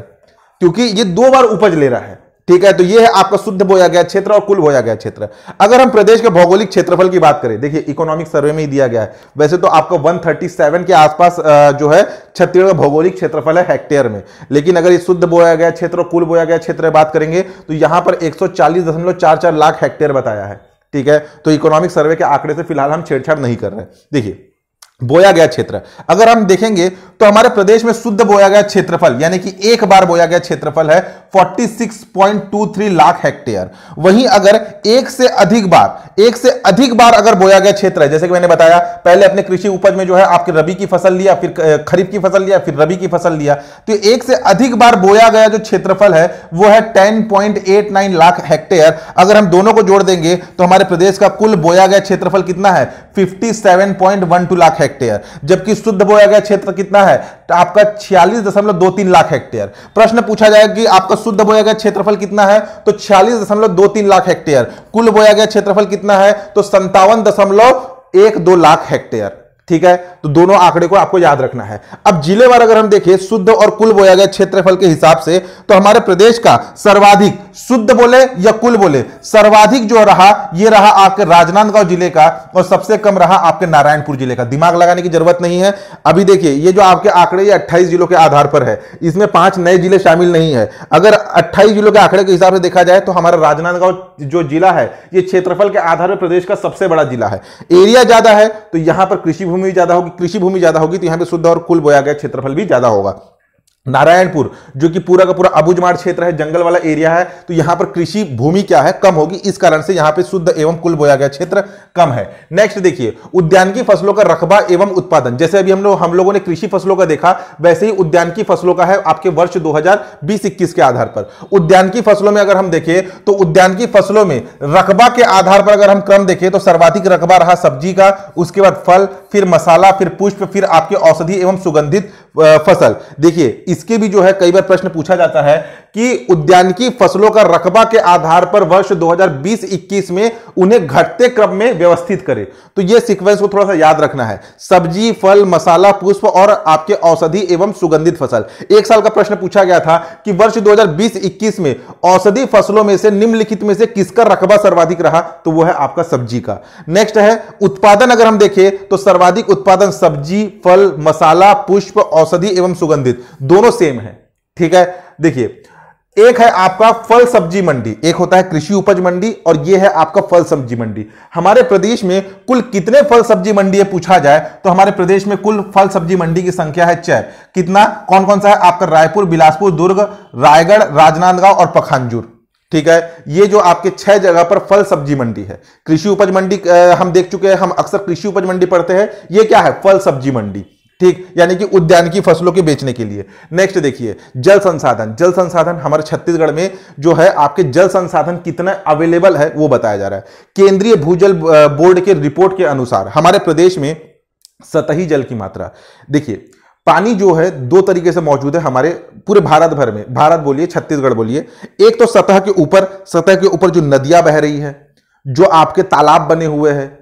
क्योंकि ये दो बार उपज ले रहा है ठीक है तो ये है आपका शुद्ध बोया गया क्षेत्र और कुल बोया गया क्षेत्र अगर हम प्रदेश के भौगोलिक क्षेत्रफल की बात करें देखिए इकोनॉमिक सर्वे में ही दिया गया है वैसे तो आपको 137 के आसपास जो है छत्तीसगढ़ भौगोलिक क्षेत्रफल है हेक्टेयर में लेकिन अगर ये शुद्ध बोया गया क्षेत्र और कुल बोया गया क्षेत्र बात करेंगे तो यहां पर एक लाख हेक्टेयर बताया है ठीक है तो इकोनॉमिक सर्वे के आंकड़े से फिलहाल हम छेड़छाड़ नहीं कर रहे देखिए बोया गया क्षेत्र अगर हम देखेंगे तो हमारे प्रदेश में शुद्ध बोया गया क्षेत्रफल यानी कि एक बार बोया गया क्षेत्रफल है 46.23 लाख हेक्टेयर वहीं अगर एक से अधिक बार एक से अधिक बार अगर बोया गया क्षेत्र है जैसे कि मैंने बताया पहले अपने कृषि उपज में जो है आपके रबी की फसल लिया फिर खरीफ की फसल लिया फिर रबी की फसल लिया तो एक से अधिक बार बोया गया जो क्षेत्रफल है वो है नाइन लाख हेक्टेयर अगर हम दोनों को जोड़ देंगे तो हमारे प्रदेश का कुल बोया गया क्षेत्रफल कितना है फिफ्टी लाख हेक्टेयर जबकि शुद्ध बोया गया क्षेत्र कितना है तो आपका छियालीस दशमलव दो तीन लाख हेक्टेयर प्रश्न पूछा जाएगा कि आपका शुद्ध बोया गया क्षेत्रफल कितना है तो छियालीस दशमलव दो तीन लाख हेक्टेयर कुल बोया गया क्षेत्रफल कितना है तो संतावन दशमलव एक दो लाख हेक्टेयर ठीक है तो दोनों आंकड़े को आपको याद रखना है अब जिलेवार अगर हम देखें शुद्ध और कुल बोया गया क्षेत्रफल के हिसाब से तो हमारे प्रदेश का सर्वाधिक शुद्ध बोले या कुल बोले सर्वाधिक जो रहा यह रहा आपके राजनांदगांव जिले का और सबसे कम रहा आपके नारायणपुर जिले का दिमाग लगाने की जरूरत नहीं है अभी देखिए ये जो आपके आंकड़े ये 28 जिलों के आधार पर है इसमें पांच नए जिले शामिल नहीं है अगर 28 जिलों के आंकड़े के हिसाब से देखा जाए तो हमारा राजनांदगांव जो जिला है ये क्षेत्रफल के आधार पर प्रदेश का सबसे बड़ा जिला है एरिया ज्यादा है तो यहां पर कृषि भूमि ज्यादा होगी कृषि भूमि ज्यादा होगी तो यहां पर शुद्ध और कुल बोया गया क्षेत्रफल भी ज्यादा होगा नारायणपुर जो कि पूरा का पूरा अबुजमार क्षेत्र है जंगल वाला एरिया है तो यहाँ पर कृषि भूमि क्या है कम होगी इस कारण से यहाँ पे शुद्ध एवं कुल बोया गया क्षेत्र कम है नेक्स्ट देखिए उद्यान की फसलों का रखबा एवं उत्पादन जैसे अभी हम लोग हम लोगों ने कृषि फसलों का देखा वैसे ही उद्यान की फसलों का है आपके वर्ष दो हजार के आधार पर उद्यान की फसलों में अगर हम देखें तो उद्यान की फसलों में रकबा के आधार पर अगर हम क्रम देखें तो सर्वाधिक रकबा रहा सब्जी का उसके बाद फल फिर मसाला फिर पुष्प फिर आपके औषधि एवं सुगंधित फसल देखिए इसके भी जो है कई बार प्रश्न पूछा जाता है कि उद्यान की फसलों का रकबा के आधार पर वर्ष 2020-21 में उन्हें घटते क्रम में व्यवस्थित करें तो यह सीक्वेंस को थोड़ा सा याद रखना है सब्जी फल मसाला पुष्प और आपके औषधि एवं सुगंधित फसल एक साल का प्रश्न पूछा गया था कि वर्ष 2020-21 में औषधि फसलों में से निम्नलिखित में से किसका रकबा सर्वाधिक रहा तो वह है आपका सब्जी का नेक्स्ट है उत्पादन अगर हम देखें तो सर्वाधिक उत्पादन सब्जी फल मसाला पुष्प औषधि एवं सुगंधित दोनों सेम है ठीक है देखिए एक है आपका फल सब्जी मंडी एक होता है कृषि उपज मंडी और यह है आपका फल सब्जी मंडी हमारे प्रदेश में कुल कितने फल सब्जी मंडी है पूछा जाए तो हमारे प्रदेश में कुल फल सब्जी मंडी की संख्या है चार कितना कौन कौन सा है आपका रायपुर बिलासपुर दुर्ग रायगढ़ राजनांदगांव और पखानजूर ठीक है ये जो आपके छह जगह पर फल सब्जी मंडी है कृषि उपज मंडी हम देख चुके हैं हम अक्सर कृषि उपज मंडी पढ़ते हैं ये क्या है फल सब्जी मंडी ठीक यानी कि उद्यान की फसलों के बेचने के लिए नेक्स्ट देखिए जल संसाधन जल संसाधन हमारे छत्तीसगढ़ में जो है आपके जल संसाधन कितना अवेलेबल है वो बताया जा रहा है केंद्रीय भूजल बोर्ड के रिपोर्ट के अनुसार हमारे प्रदेश में सतही जल की मात्रा देखिए पानी जो है दो तरीके से मौजूद है हमारे पूरे भारत भर में भारत बोलिए छत्तीसगढ़ बोलिए एक तो सतह के ऊपर सतह के ऊपर जो नदियां बह रही है जो आपके तालाब बने हुए हैं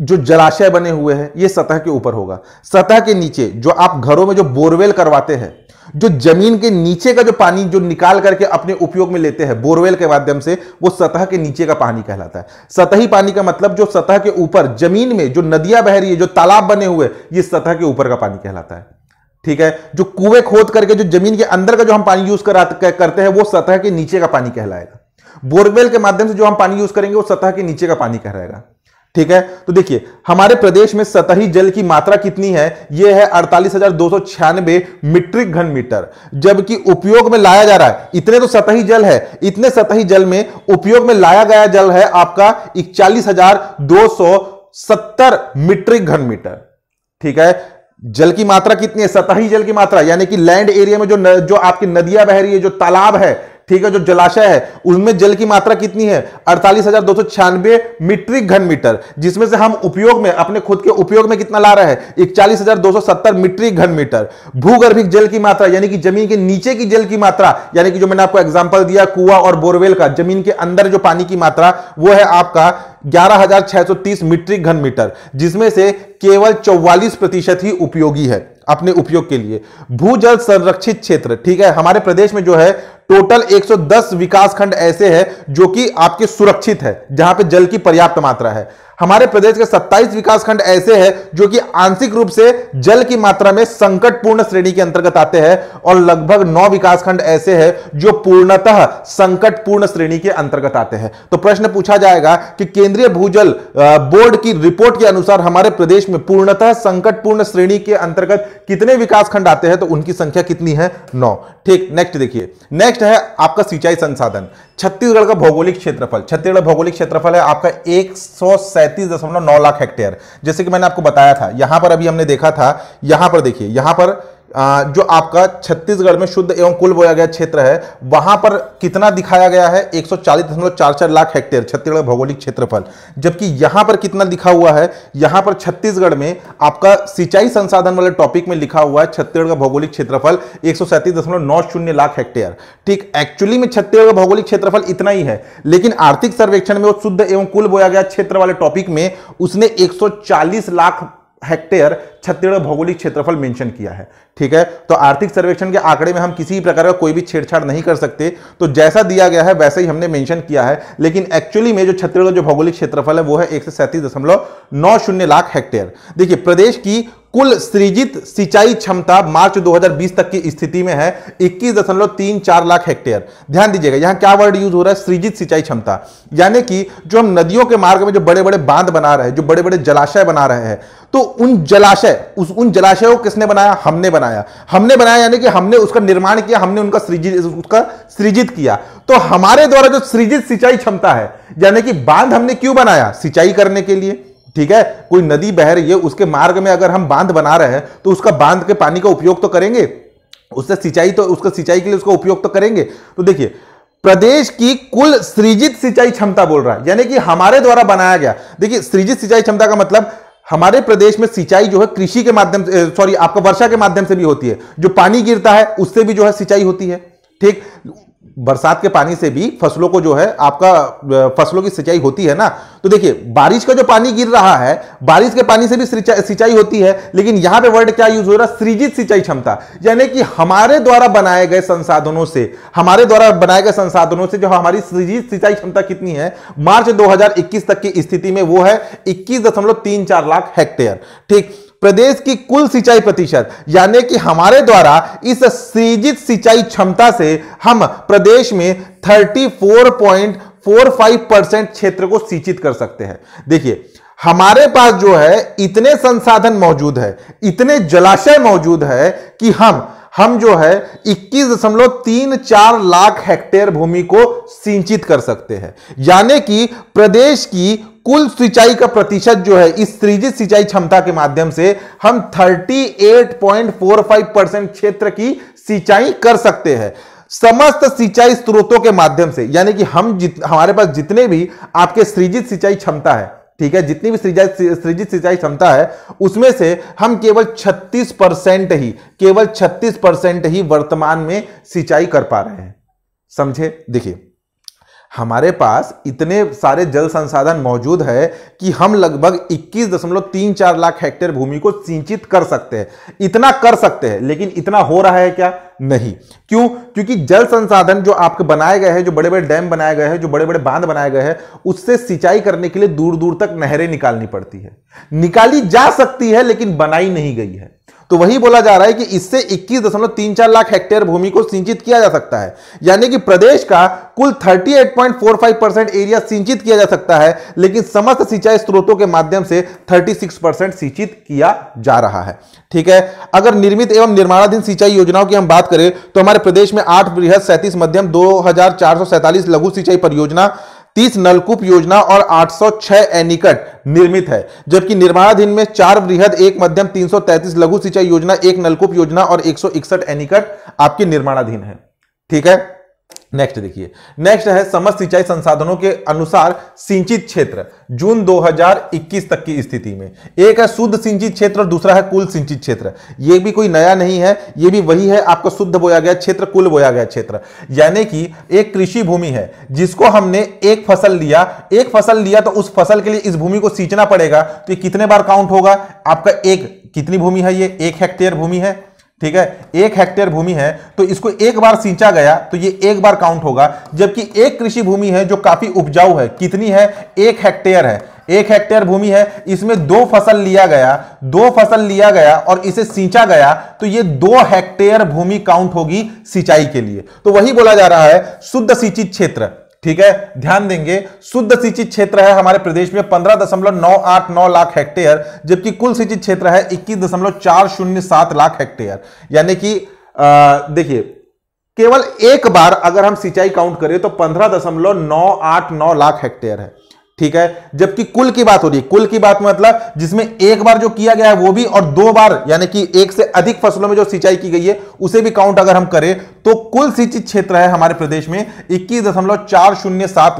जो जलाशय बने हुए हैं ये सतह के ऊपर होगा सतह के नीचे जो आप घरों में जो बोरवेल करवाते हैं जो जमीन के नीचे का जो पानी जो निकाल करके अपने उपयोग में लेते हैं बोरवेल के माध्यम से वो सतह के नीचे का पानी कहलाता है सतही पानी का मतलब जो सतह के ऊपर जमीन में जो नदियां बह रही है जो तालाब बने हुए ये सतह के ऊपर का पानी कहलाता है ठीक है जो कुएं खोद करके जो जमीन के अंदर का जो हम पानी यूज करते हैं वो सतह के नीचे का पानी कहलाएगा बोरवेल के माध्यम से जो हम पानी यूज करेंगे वो सतह के नीचे का पानी कहलाएगा ठीक है तो देखिए हमारे प्रदेश में सतही जल की मात्रा कितनी है यह है अड़तालीस मीट्रिक घन मीटर जबकि उपयोग में लाया जा रहा है इतने तो सतही जल है इतने सतही जल में उपयोग में लाया गया जल है आपका इकचालीस मीट्रिक घन मीटर ठीक है जल की मात्रा कितनी है सतही जल की मात्रा यानी कि लैंड एरिया में जो न, जो आपकी नदियां बह रही है जो तालाब है ठीक है जो जलाशय है उसमें जल की मात्रा कितनी है अड़तालीस मीट्रिक घन मीटर जिसमें से हम उपयोग में अपने खुद के उपयोग में कितना ला रहे हैं सत्तर मीट्रिक घन मीटर भूगर्भिक जल की मात्रा यानी कि जमीन के नीचे की जल की मात्रा यानी कि जो मैंने आपको एग्जाम्पल दिया कुआ और बोरवेल का जमीन के अंदर जो पानी की मात्रा वो है आपका ग्यारह मीट्रिक घन मीटर जिसमें से केवल 44 प्रतिशत ही उपयोगी है अपने उपयोग के लिए भूजल संरक्षित क्षेत्र ठीक है हमारे प्रदेश में जो है टोटल 110 विकासखंड ऐसे हैं जो कि आपके सुरक्षित है जहां पे जल की पर्याप्त मात्रा है हमारे प्रदेश के 27 खंड ऐसे हैं जो कि आंशिक रूप से जल की मात्रा में संकटपूर्ण श्रेणी के अंतर्गत आते हैं और लगभग नौ खंड ऐसे हैं जो पूर्णतः संकटपूर्ण श्रेणी के अंतर्गत आते हैं तो प्रश्न पूछा जाएगा कि केंद्रीय भूजल बोर्ड की रिपोर्ट के अनुसार हमारे प्रदेश में पूर्णतः संकटपूर्ण श्रेणी के अंतर्गत कितने विकासखंड आते हैं तो उनकी संख्या कितनी है नौ ठीक नेक्स्ट देखिए नेक्स्ट है आपका सिंचाई संसाधन छत्तीसगढ़ का भौगोलिक क्षेत्रफल छत्तीसगढ़ भौगोलिक क्षेत्रफल है आपका एक लाख हेक्टेयर जैसे कि मैंने आपको बताया था यहां पर अभी हमने देखा था यहां पर देखिए यहां पर जो आपका छत्तीसगढ़ में शुद्ध एवं कुल बोया गया क्षेत्र है वहां पर कितना दिखाया गया है एक लाख हेक्टेयर छत्तीसगढ़ भौगोलिक क्षेत्रफल जबकि यहां पर कितना लिखा हुआ है यहां पर छत्तीसगढ़ में आपका सिंचाई संसाधन वाले टॉपिक में लिखा हुआ है छत्तीसगढ़ का भौगोलिक क्षेत्रफल एक लाख हेक्टेयर ठीक एक्चुअली में छत्तीसगढ़ का भौगोलिक क्षेत्रफल इतना ही है लेकिन आर्थिक सर्वेक्षण में वो शुद्ध एवं कुल बोया गया क्षेत्र वाले टॉपिक में उसने एक लाख हेक्टेयर छत्तीसगढ़ भौगोलिक क्षेत्रफल मेंशन किया है ठीक है तो आर्थिक सर्वेक्षण के आंकड़े में हम किसी भी प्रकार का कोई भी छेड़छाड़ नहीं कर सकते तो जैसा दिया गया है वैसे ही हमने मेंशन किया है लेकिन एक्चुअली में जो छत्तीसगढ़ जो भौगोलिक क्षेत्रफल है वो है एक लाख हेक्टेयर देखिए प्रदेश की कुल सृजित सिंचाई क्षमता मार्च 2020 तक की स्थिति में है 21.34 लाख हेक्टेयर ध्यान दीजिएगा यहां क्या वर्ड यूज हो रहा है सृजित सिंचाई क्षमता यानी कि जो हम नदियों के मार्ग में जो बड़े बड़े बांध बना रहे हैं जो बड़े बड़े जलाशय बना रहे हैं तो उन जलाशय उस उन जलाशय को किसने बनाया हमने बनाया हमने बनाया यानी कि हमने उसका निर्माण किया हमने उनका सृजित उसका सृजित किया तो हमारे द्वारा जो सृजित सिंचाई क्षमता है यानी कि बांध हमने क्यों बनाया सिंचाई करने के लिए ठीक है कोई नदी बह रही है उसके मार्ग में अगर हम बांध बना रहे हैं तो उसका बांध के पानी का उपयोग तो करेंगे उससे सिंचाई तो उसका सिंचाई के लिए उसका उपयोग तो करेंगे तो देखिए प्रदेश की कुल सृजित सिंचाई क्षमता बोल रहा है यानी कि हमारे द्वारा बनाया गया देखिए सृजित सिंचाई क्षमता का मतलब हमारे प्रदेश में सिंचाई जो है कृषि के माध्यम से सॉरी आपका वर्षा के माध्यम से भी होती है जो पानी गिरता है उससे भी जो है सिंचाई होती है ठीक बरसात के पानी से भी फसलों को जो है आपका फसलों की सिंचाई होती है ना तो देखिए बारिश का जो पानी गिर रहा है बारिश के पानी से भी सिंचाई होती है लेकिन यहां पे वर्ड क्या यूज हो रहा है सृजित सिंचाई क्षमता यानी कि हमारे द्वारा बनाए गए संसाधनों से हमारे द्वारा बनाए गए संसाधनों से जो हमारी सृजित सिंचाई क्षमता कितनी है मार्च दो तक की स्थिति में वो है इक्कीस लाख हेक्टेयर ठीक प्रदेश की कुल सिंचाई प्रतिशत यानी कि हमारे द्वारा इस सृजित सिंचाई क्षमता से हम प्रदेश में thirty four four point five percent क्षेत्र को सिंचित कर सकते हैं देखिए हमारे पास जो है इतने संसाधन मौजूद है इतने जलाशय मौजूद है कि हम हम जो है इक्कीस दशमलव तीन चार लाख हेक्टेयर भूमि को सिंचित कर सकते हैं यानी कि प्रदेश की कुल सिंचाई का प्रतिशत जो है इस सृजित सिंचाई क्षमता के माध्यम से हम 38.45 परसेंट क्षेत्र की सिंचाई कर सकते हैं समस्त सिंचाई स्रोतों के माध्यम से यानी कि हम जित हमारे पास जितने भी आपके सृजित सिंचाई क्षमता है ठीक है जितनी भी सृजित सिंचाई क्षमता है उसमें से हम केवल 36 परसेंट ही केवल 36 परसेंट ही वर्तमान में सिंचाई कर पा रहे हैं समझे देखिए हमारे पास इतने सारे जल संसाधन मौजूद है कि हम लगभग 21.34 लाख हेक्टेयर भूमि को सिंचित कर सकते हैं इतना कर सकते हैं लेकिन इतना हो रहा है क्या नहीं क्यों क्योंकि जल संसाधन जो आपके बनाए गए हैं जो बड़े बड़े डैम बनाए गए हैं जो बड़े बड़े बांध बनाए गए हैं उससे सिंचाई करने के लिए दूर दूर तक नहरें निकालनी पड़ती है निकाली जा सकती है लेकिन बनाई नहीं गई है तो वही बोला जा रहा है कि इससे इक्कीस दशमलव तीन चार लाख हेक्टेयर भूमि को सिंचित किया जा सकता है यानी कि प्रदेश का कुल 38.45 परसेंट एरिया सिंचित किया जा सकता है लेकिन समस्त सिंचाई स्रोतों के माध्यम से 36 परसेंट सिंचित किया जा रहा है ठीक है अगर निर्मित एवं निर्माणाधीन सिंचाई योजनाओं की हम बात करें तो हमारे प्रदेश में आठ बृहद सैंतीस मध्यम दो लघु सिंचाई परियोजना तीस नलकूप योजना और 806 एनिकट निर्मित है जबकि निर्माणाधीन में चार वृहद एक मध्यम 333 लघु सिंचाई योजना एक नलकूप योजना और एक एनिकट आपके निर्माणाधीन है ठीक है नेक्स्ट देखिए नेक्स्ट है समस्त सिंचाई संसाधनों के अनुसार सिंचित क्षेत्र जून 2021 तक की स्थिति में एक है शुद्ध सिंचित क्षेत्र और दूसरा है कुल सिंचित क्षेत्र ये भी कोई नया नहीं है ये भी वही है आपको शुद्ध बोया गया क्षेत्र कुल बोया गया क्षेत्र यानी कि एक कृषि भूमि है जिसको हमने एक फसल लिया एक फसल लिया तो उस फसल के लिए इस भूमि को सींचना पड़ेगा तो कितने बार काउंट होगा आपका एक कितनी भूमि है ये एक हेक्टेयर भूमि है ठीक है एक हेक्टेयर भूमि है तो इसको एक बार सींचा गया तो ये एक बार काउंट होगा जबकि एक कृषि भूमि है जो काफी उपजाऊ है कितनी है एक हेक्टेयर है एक हेक्टेयर भूमि है इसमें दो फसल लिया गया दो फसल लिया गया और इसे सींचा गया तो ये दो हेक्टेयर भूमि काउंट होगी सिंचाई के लिए तो वही बोला जा रहा है शुद्ध सिंचित क्षेत्र ठीक है ध्यान देंगे शुद्ध सिंचित क्षेत्र है हमारे प्रदेश में पंद्रह दशमलव नौ आठ नौ लाख हेक्टेयर जबकि कुल सिंचित क्षेत्र है इक्कीस दशमलव चार शून्य सात लाख हेक्टेयर यानी कि देखिए केवल एक बार अगर हम सिंचाई काउंट करें तो पंद्रह दशमलव नौ आठ नौ लाख हेक्टेयर है ठीक है जबकि कुल की बात हो रही है कुल की बात मतलब जिसमें एक बार जो किया गया है वो भी और दो बार यानी कि एक से अधिक फसलों में जो सिंचाई की गई है उसे भी काउंट अगर हम करें तो कुल सिंचित क्षेत्र है हमारे प्रदेश में इक्कीस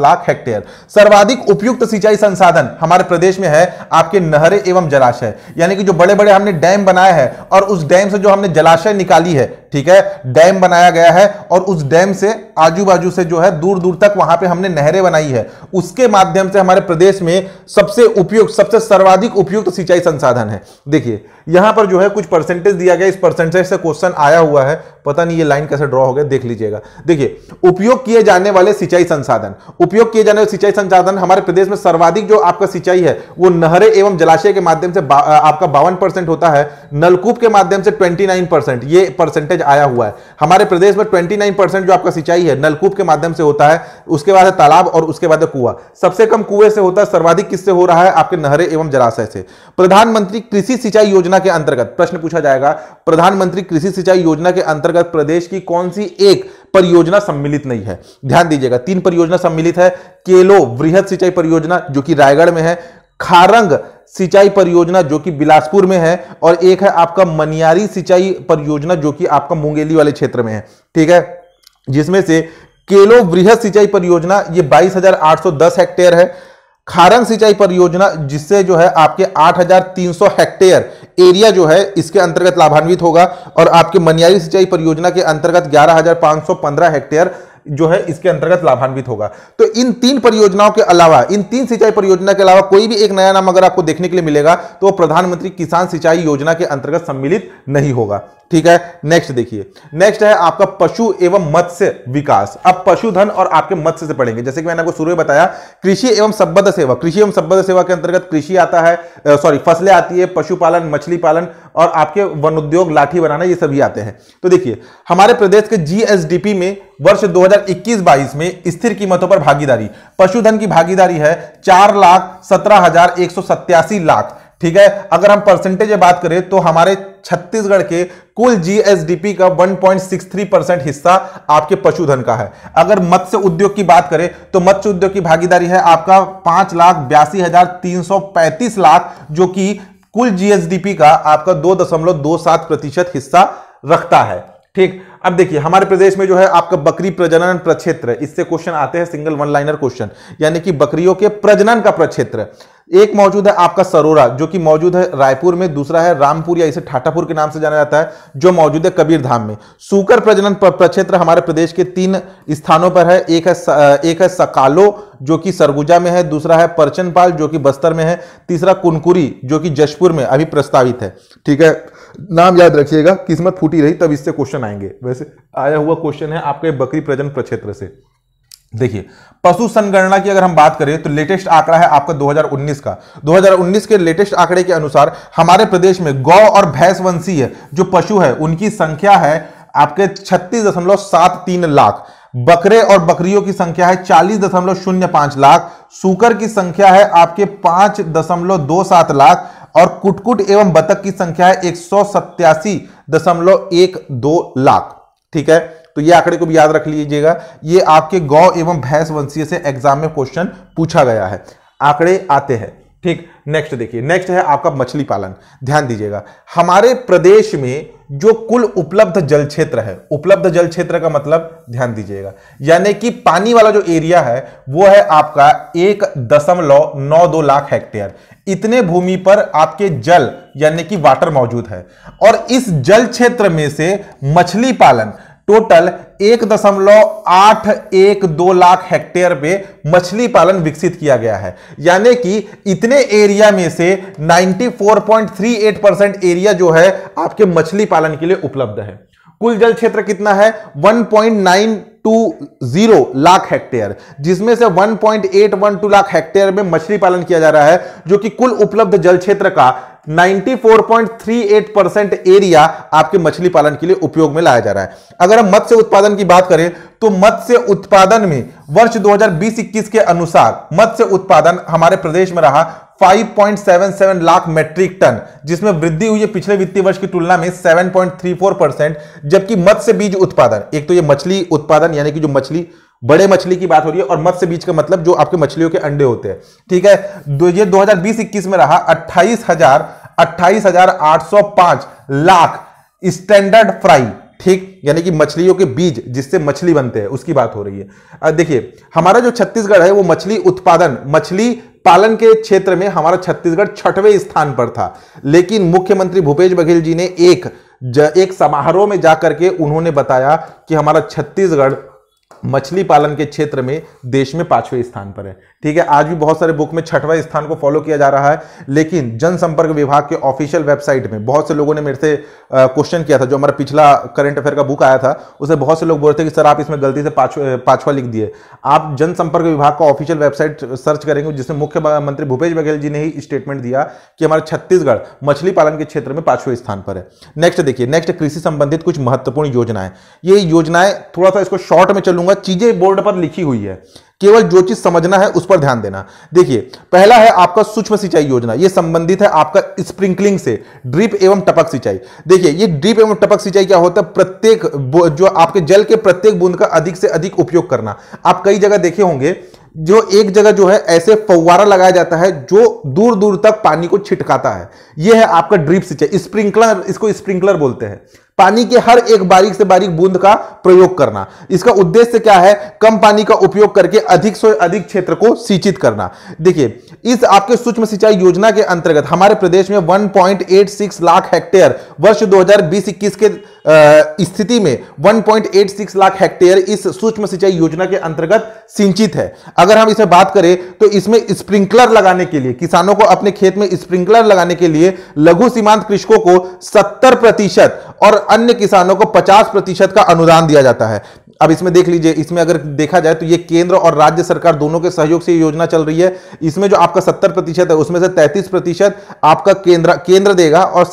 लाख हेक्टेयर सर्वाधिक उपयुक्त सिंचाई संसाधन हमारे प्रदेश में है आपके नहरे एवं जलाशय यानी कि जो बड़े बड़े हमने डैम बनाए हैं और उस डैम से जो हमने जलाशय निकाली है ठीक है डैम बनाया गया है और उस डैम से आजू बाजू से जो है दूर दूर तक वहां पे हमने नहरें बनाई है उसके माध्यम से हम हमारे प्रदेश में सबसे उपयुक्त सबसे सर्वाधिक उपयुक्त सिंचाई संसाधन है देखिए यहां पर जो है कुछ परसेंटेज दिया गया इस परसेंटेज से क्वेश्चन आया हुआ है पता नहीं ये लाइन कैसे ड्रॉ हो गया देख लीजिएगा देखिए उपयोग किए जाने वाले सिंचाई संसाधन उपयोग किए जाने वाले सिंचाई संसाधन हमारे प्रदेश में सर्वाधिक जो आपका सिंचाई है वो नहरे एवं जलाशय के माध्यम से आपका बावन परसेंट होता है नलकूप के माध्यम से ट्वेंटी नाइन परसेंट ये परसेंटेज आया हुआ है हमारे प्रदेश में ट्वेंटी नाइन परसेंट जो आपका सिंचाई है नलकूप के माध्यम से होता है उसके बाद है तालाब और उसके बाद है कुआ सबसे कम कुआ कुएं से होता है सर्वाधिक किससे हो रहा है आपके नहरे एवं जलाशय से प्रधानमंत्री कृषि सिंचाई योजना के अंतर्गत प्रश्न पूछा जाएगा प्रधानमंत्री कृषि सिंचाई योजना के अंतर्गत प्रदेश की कौन सी एक परियोजना सम्मिलित नहीं है ध्यान दीजिएगा तीन परियोजना सम्मिलित है केलो वृहद सिंचाई परियोजना जो कि रायगढ़ में है खारंग सिंचाई परियोजना जो कि बिलासपुर में है और एक है आपका मनियारी सिंचाई परियोजना जो कि आपका मुंगेली वाले क्षेत्र में है ठीक है जिसमें से केलो वृहद सिंचाई परियोजना ये 22,810 हेक्टेयर है खारंग सिंचाई परियोजना जिससे जो है आपके 8,300 हेक्टेयर एरिया जो है इसके अंतर्गत लाभान्वित होगा और आपके मनियारी सिंचाई परियोजना के अंतर्गत 11,515 हेक्टेयर जो है इसके अंतर्गत लाभान्वित होगा तो इन तीन परियोजनाओं के अलावा इन तीन सिंचाई परियोजना के अलावा कोई भी एक नया नाम अगर आपको देखने के लिए मिलेगा तो प्रधानमंत्री किसान सिंचाई योजना के अंतर्गत सम्मिलित नहीं होगा ठीक है नेक्स्ट देखिए नेक्स्ट है आपका पशु एवं मत्स्य विकास अब पशुधन और आपके मत्स्य से पढ़ेंगे जैसे कि मैंने आपको शुरू में बताया कृषि एवं संबद्ध सेवा कृषि एवं संबद्ध सेवा के अंतर्गत कृषि आता है सॉरी फसलें आती है पशुपालन मछली पालन और आपके वन उद्योग लाठी बनाना ये सभी आते हैं तो देखिए हमारे प्रदेश के जीएसडीपी में वर्ष 2021-22 में स्थिर कीमतों पर भागीदारी पशुधन की भागीदारी है चार लाख सत्रह हजार एक सौ सत्यासी लाख ठीक है अगर हम परसेंटेज बात करें तो हमारे छत्तीसगढ़ के कुल जीएसडीपी का 1.63 परसेंट हिस्सा आपके पशुधन का है अगर मत्स्य उद्योग की बात करें तो मत्स्य उद्योग की भागीदारी है आपका पांच लाख बयासी हजार तीन सौ पैंतीस लाख जो कि कुल जीएसडीपी का आपका दो दशमलव दो सात प्रतिशत हिस्सा रखता है ठीक अब देखिए हमारे प्रदेश में जो है आपका बकरी प्रजनन प्रक्षेत्र इससे क्वेश्चन आते हैं सिंगल वन लाइनर क्वेश्चन यानी कि बकरियों के प्रजनन का प्रक्षेत्र एक मौजूद है आपका सरोरा जो कि मौजूद है रायपुर में दूसरा है रामपुर या इसे ठाटापुर के नाम से जाना जाता है जो मौजूद है कबीरधाम में सुकर प्रजनन प्रक्षेत्र हमारे प्रदेश के तीन स्थानों पर है एक है एक है सकालो जो कि सरगुजा में है दूसरा है परचनपाल जो कि बस्तर में है तीसरा कुनकुरी जो कि जशपुर में अभी प्रस्तावित है ठीक है नाम याद रखिएगा किस्मत फूटी रही तब इससे क्वेश्चन आएंगे वैसे आया हुआ क्वेश्चन है आपके बकरी प्रजन प्रक्षेत्र से देखिए पशु संगणना की अगर हम बात करें तो लेटेस्ट आंकड़ा है आपका 2019 का 2019 के लेटेस्ट आंकड़े के अनुसार हमारे प्रदेश में गौ और भैंस वंशी है जो पशु है उनकी संख्या है आपके छत्तीस दशमलव सात तीन लाख बकरे और बकरियों की संख्या है चालीस दशमलव शून्य पांच लाख सूकर की संख्या है आपके पांच दशमलव दो सात लाख और कुटकुट एवं बतख की संख्या है एक दशमलव एक दो लाख ठीक है तो ये आंकड़े को भी याद रख लीजिएगा ये आपके गौ एवं भैंस वंशीय से एग्जाम में क्वेश्चन पूछा गया है आंकड़े आते हैं ठीक नेक्स्ट देखिए नेक्स्ट है आपका मछली पालन ध्यान दीजिएगा हमारे प्रदेश में जो कुल उपलब्ध जल क्षेत्र है उपलब्ध जल क्षेत्र का मतलब ध्यान दीजिएगा यानी कि पानी वाला जो एरिया है वो है आपका एक दशमलव नौ दो लाख हेक्टेयर इतने भूमि पर आपके जल यानी कि वाटर मौजूद है और इस जल क्षेत्र में से मछली पालन टोटल एक दशमलव आठ एक दो लाख हेक्टेयर में मछली पालन विकसित किया गया है यानी कि इतने एरिया में से 94.38 परसेंट एरिया जो है आपके मछली पालन के लिए उपलब्ध है कुल जल क्षेत्र कितना है 1.820 लाख हेक्टेयर जिसमें से 1.812 लाख हेक्टेयर में मछली पालन किया जा रहा है जो कि कुल उपलब्ध जल क्षेत्र का 94.38 परसेंट एरिया आपके मछली पालन के लिए उपयोग में लाया जा रहा है अगर हम मत्स्य उत्पादन की बात करें तो मत्स्य उत्पादन में वर्ष 2020-21 के अनुसार मत्स्य उत्पादन हमारे प्रदेश में रहा 5.77 लाख मेट्रिक टन जिसमें वृद्धि हुई है पिछले वित्तीय वर्ष की तुलना में 7.34 परसेंट जबकि मत्स्य बीज उत्पादन एक तो ये मछली उत्पादन यानी कि जो मछली बड़े मछली की बात हो रही है और मत्स्य बीज का मतलब जो आपके मछलियों के अंडे होते हैं ठीक है दो ये 2020-21 में रहा अट्ठाईस हजार अट्ठाईस हजार आठ सौ पांच लाख स्टैंडर्ड फ्राई ठीक यानी कि मछलियों के बीज जिससे मछली बनते हैं उसकी बात हो रही है देखिए हमारा जो छत्तीसगढ़ है वो मछली उत्पादन मछली पालन के क्षेत्र में हमारा छत्तीसगढ़ छठवें स्थान पर था लेकिन मुख्यमंत्री भूपेश बघेल जी ने एक एक समारोह में जाकर के उन्होंने बताया कि हमारा छत्तीसगढ़ मछली पालन के क्षेत्र में देश में पांचवें स्थान पर है ठीक है आज भी बहुत सारे बुक में छठवा स्थान को फॉलो किया जा रहा है लेकिन जनसंपर्क विभाग के ऑफिशियल वेबसाइट में बहुत से लोगों ने मेरे से क्वेश्चन किया था जो हमारा पिछला करंट अफेयर का बुक आया था उसे बहुत से लोग बोलते कि सर आप इसमें गलती से पांचवा लिख दिए आप जनसंपर्क विभाग का ऑफिशियल वेबसाइट सर्च करेंगे जिसमें मुख्यमंत्री भूपेश बघेल जी ने ही स्टेटमेंट दिया कि हमारा छत्तीसगढ़ मछली पालन के क्षेत्र में पांचवें स्थान पर है नेक्स्ट देखिए नेक्स्ट कृषि संबंधित कुछ महत्वपूर्ण योजनाएं ये योजनाएं थोड़ा सा इसको शॉर्ट में चलूंगा चीजें बोर्ड पर लिखी हुई है केवल जो चीज समझना है उस पर ध्यान देना देखिए पहला है आपका सूक्ष्म सिंचाई योजना ये संबंधित है आपका स्प्रिंकलिंग से ड्रिप एवं टपक सिंचाई देखिए ये ड्रिप एवं टपक सिंचाई क्या होता है प्रत्येक जो आपके जल के प्रत्येक बूंद का अधिक से अधिक उपयोग करना आप कई जगह देखे होंगे जो एक जगह जो है ऐसे फव्वारा लगाया जाता है जो दूर दूर तक पानी को छिटकाता है यह है आपका ड्रिप सिंचाई स्प्रिंकलर इसको स्प्रिंकलर बोलते हैं पानी के हर एक बारीक से बारीक बूंद का प्रयोग करना इसका उद्देश्य क्या है कम पानी का उपयोग करके अधिक से अधिक क्षेत्र को सिंचित करना देखिए इस आपके सूक्ष्म सिंचाई योजना के अंतर्गत हमारे प्रदेश में 1.86 लाख हेक्टेयर वर्ष 2020-21 के स्थिति में 1.86 लाख हेक्टेयर इस सूक्ष्म सिंचाई योजना के अंतर्गत सिंचित है अगर हम इसमें बात करें तो इसमें स्प्रिंकलर लगाने के लिए किसानों को अपने खेत में स्प्रिंकलर लगाने के लिए लघु सीमांत कृषकों को सत्तर प्रतिशत और अन्य किसानों को पचास प्रतिशत का अनुदान दिया जाता है अब इसमें देख लीजिए इसमें अगर देखा जाए तो ये केंद्र और राज्य सरकार दोनों के सहयोग से योजना चल रही है इसमें जो आपका सत्तर प्रतिशत है उसमें से तैतीस प्रतिशत आपका केंद्र केंद्र देगा और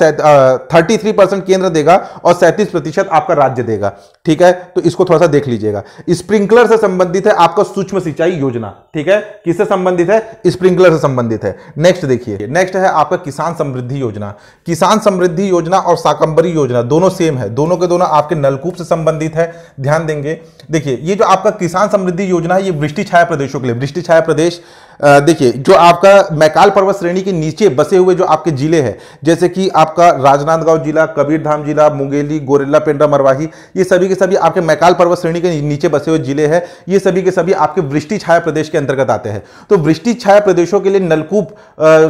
थर्टी थ्री परसेंट केंद्र देगा और सैंतीस प्रतिशत आपका राज्य देगा ठीक है तो इसको थोड़ा सा देख लीजिएगा स्प्रिंकलर से संबंधित है आपका सूक्ष्म सिंचाई योजना ठीक है किससे संबंधित है स्प्रिंकलर से संबंधित है नेक्स्ट देखिए नेक्स्ट है आपका किसान समृद्धि योजना किसान समृद्धि योजना और साकंबरी योजना दोनों सेम है दोनों के दोनों आपके नलकूप से संबंधित है ध्यान देंगे देखिए ये जो आपका किसान समृद्धि योजना है ये वृष्टि छाया प्रदेशों के लिए वृष्टि छाया प्रदेश देखिए जो आपका मैकाल पर्वत श्रेणी के नीचे बसे हुए जो आपके जिले हैं जैसे कि आपका राजनांदगांव जिला कबीरधाम जिला मुंगेली गोरेला पेंड्रा मरवाही ये सभी के सभी आपके मैकाल पर्वत श्रेणी के नीचे बसे हुए जिले हैं ये सभी के सभी आपके वृष्टि छाया प्रदेश के अंतर्गत आते हैं तो वृष्टि छाया प्रदेशों के लिए नलकूप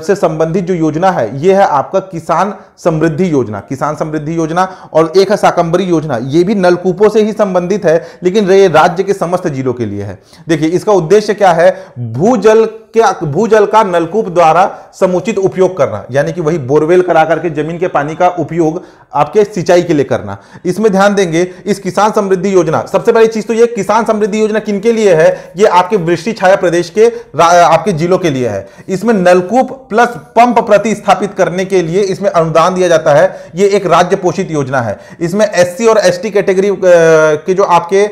से संबंधित जो योजना है ये है आपका किसान समृद्धि योजना किसान समृद्धि योजना और एक है साकंबरी योजना ये भी नलकूपों से ही संबंधित है लेकिन राज्य के समस्त जिलों के लिए है देखिए इसका उद्देश्य क्या है भूजल के भूजल का नलकूप द्वारा समुचित उपयोग करना यानी कि वही बोरवेल करा करके जमीन के पानी का उपयोग आपके सिंचाई के लिए करना इसमें ध्यान देंगे इस किसान समृद्धि योजना सबसे पहली चीज तो ये किसान समृद्धि योजना किन के लिए है ये आपके वृष्टि छाया प्रदेश के आपके जिलों के लिए है इसमें नलकूप प्लस पंप प्रति स्थापित करने के लिए इसमें अनुदान दिया जाता है ये एक राज्य पोषित योजना है इसमें एस और एस कैटेगरी के जो आपके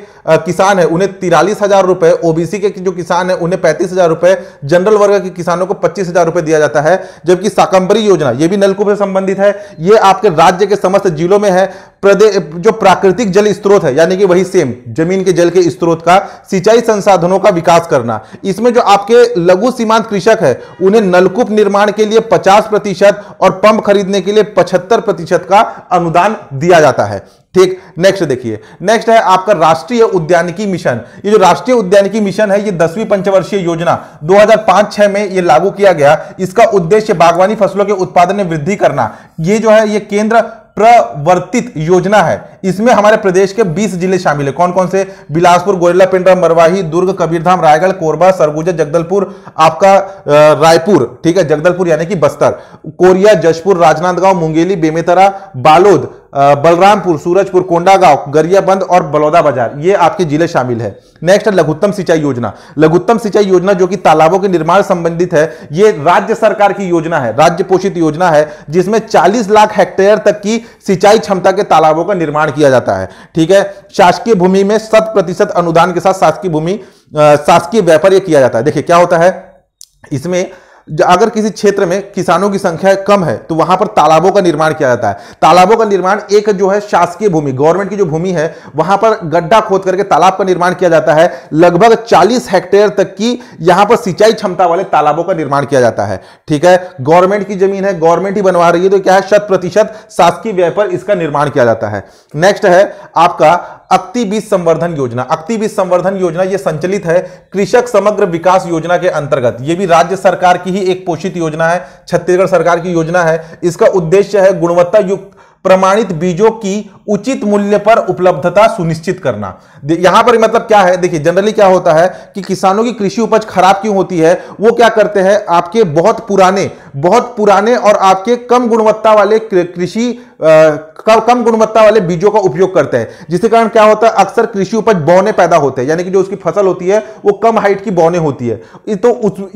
किसान है उन्हें तिरालीस हजार रुपए ओबीसी के जो किसान है उन्हें पैंतीस हजार रुपए जनरल वर्ग के किसानों को पच्चीस हजार रुपए दिया जाता है जबकि साकंबरी योजना यह भी नलकूप से संबंधित है यह आपके राज्य के समस्त जिलों में है प्रदेश जो प्राकृतिक जल स्त्रोत है यानी कि वही सेम जमीन के जल के स्त्रोत का सिंचाई संसाधनों का विकास करना इसमें जो आपके लघु सीमांत कृषक है उन्हें नलकूप निर्माण के लिए पचास प्रतिशत और पंप खरीदने के लिए पचहत्तर प्रतिशत का अनुदान दिया जाता है ठीक नेक्स्ट देखिए नेक्स्ट है आपका राष्ट्रीय उद्यानिकी मिशन ये जो राष्ट्रीय उद्यानिकी मिशन है ये दसवीं पंचवर्षीय योजना 2005-6 में ये लागू किया गया इसका उद्देश्य बागवानी फसलों के उत्पादन में वृद्धि करना ये जो है ये केंद्र प्रवर्तित योजना है इसमें हमारे प्रदेश के 20 जिले शामिल है कौन कौन से बिलासपुर गोरेला पिंडरा मरवाही दुर्ग कबीरधाम रायगढ़ कोरबा सरगुजा जगदलपुर आपका रायपुर ठीक है जगदलपुर यानी कि बस्तर कोरिया जशपुर राजनांदगांव मुंगेली बेमेतरा बालोद बलरामपुर सूरजपुर कोंडागांव गरियाबंद और बलौदा बाजार ये आपके जिले शामिल है नेक्स्ट है लघुत्तम सिंचाई योजना लघुत्तम सिंचाई योजना जो कि तालाबों के निर्माण संबंधित है ये राज्य सरकार की योजना है राज्य पोषित योजना है जिसमें 40 लाख हेक्टेयर तक की सिंचाई क्षमता के तालाबों का निर्माण किया जाता है ठीक है शासकीय भूमि में शत प्रतिशत अनुदान के साथ शासकीय भूमि शासकीय व्यापार किया जाता है देखिए क्या होता है इसमें अगर किसी क्षेत्र में किसानों की संख्या कम है तो वहां पर तालाबों का निर्माण किया जाता है तालाबों का निर्माण एक जो है शासकीय भूमि गवर्नमेंट की जो भूमि है वहां पर गड्ढा खोद करके तालाब का निर्माण किया जाता है लगभग 40 हेक्टेयर तक की यहां पर सिंचाई क्षमता वाले तालाबों का निर्माण किया जाता है ठीक है गवर्नमेंट की जमीन है गवर्नमेंट ही बनवा रही है तो क्या है शत प्रतिशत शासकीय व्यय पर इसका निर्माण किया जाता है नेक्स्ट है आपका अक्ति बीज संवर्धन योजना अक्ति बीज संवर्धन योजना यह संचलित है कृषक समग्र विकास योजना के अंतर्गत यह भी राज्य सरकार की ही एक पोषित योजना है छत्तीसगढ़ सरकार की योजना है इसका उद्देश्य है गुणवत्ता युक्त प्रमाणित बीजों की उचित मूल्य पर उपलब्धता सुनिश्चित करना यहां पर मतलब क्या है देखिए जनरली क्या होता है कि किसानों की कृषि उपज खराब क्यों होती है वो क्या करते हैं आपके बहुत पुराने बहुत पुराने और आपके कम गुणवत्ता वाले कृषि कम गुणवत्ता वाले बीजों का उपयोग करते हैं जिसके कारण क्या होता है अक्सर कृषि उपज बौने पैदा होते हैं यानी कि जो उसकी फसल होती है वो कम हाइट की बौने होती है तो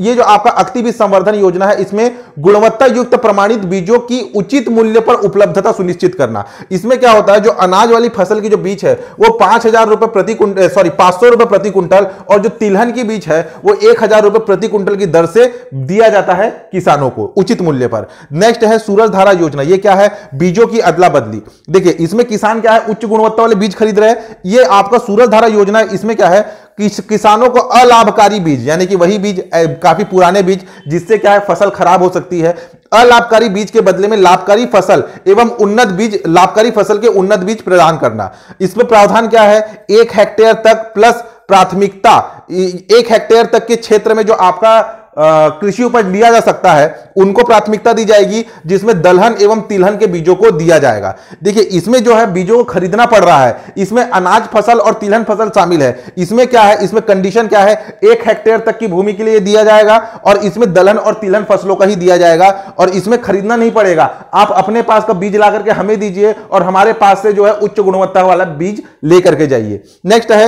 ये जो आपका अक्ति बीज संवर्धन योजना है इसमें गुणवत्ता युक्त प्रमाणित बीजों की उचित मूल्य पर उपलब्धता सुनिश्चित सुनिश्चित करना इसमें क्या होता है जो अनाज वाली फसल की जो बीज है वो पांच हजार रुपए प्रति कुंटल सॉरी पांच सौ रुपए प्रति कुंटल और जो तिलहन की बीज है वो एक हजार रुपए प्रति कुंटल की दर से दिया जाता है किसानों को उचित मूल्य पर नेक्स्ट है सूरज धारा योजना ये क्या है बीजों की अदला बदली देखिए इसमें किसान क्या है उच्च गुणवत्ता वाले बीज खरीद रहे हैं ये आपका सूरज धारा योजना इसमें क्या है किस किसानों को अलाभकारी बीज यानी कि वही बीज काफ़ी पुराने बीज जिससे क्या है फसल खराब हो सकती है अलाभकारी बीज के बदले में लाभकारी फसल एवं उन्नत बीज लाभकारी फसल के उन्नत बीज प्रदान करना इसमें प्रावधान क्या है एक हेक्टेयर तक प्लस प्राथमिकता एक हेक्टेयर तक के क्षेत्र में जो आपका कृषि उपज लिया जा सकता है उनको प्राथमिकता दी जाएगी जिसमें दलहन एवं तिलहन के बीजों को दिया जाएगा देखिए इसमें जो है बीजों को खरीदना पड़ रहा है इसमें अनाज फसल और तिलहन फसल शामिल है इसमें क्या है इसमें कंडीशन क्या है एक हेक्टेयर तक की भूमि के लिए दिया जाएगा और इसमें दलहन और तिलहन फसलों का ही दिया जाएगा और इसमें खरीदना नहीं पड़ेगा आप अपने पास का बीज ला करके हमें दीजिए और हमारे पास से जो है उच्च गुणवत्ता वाला बीज लेकर के जाइए नेक्स्ट है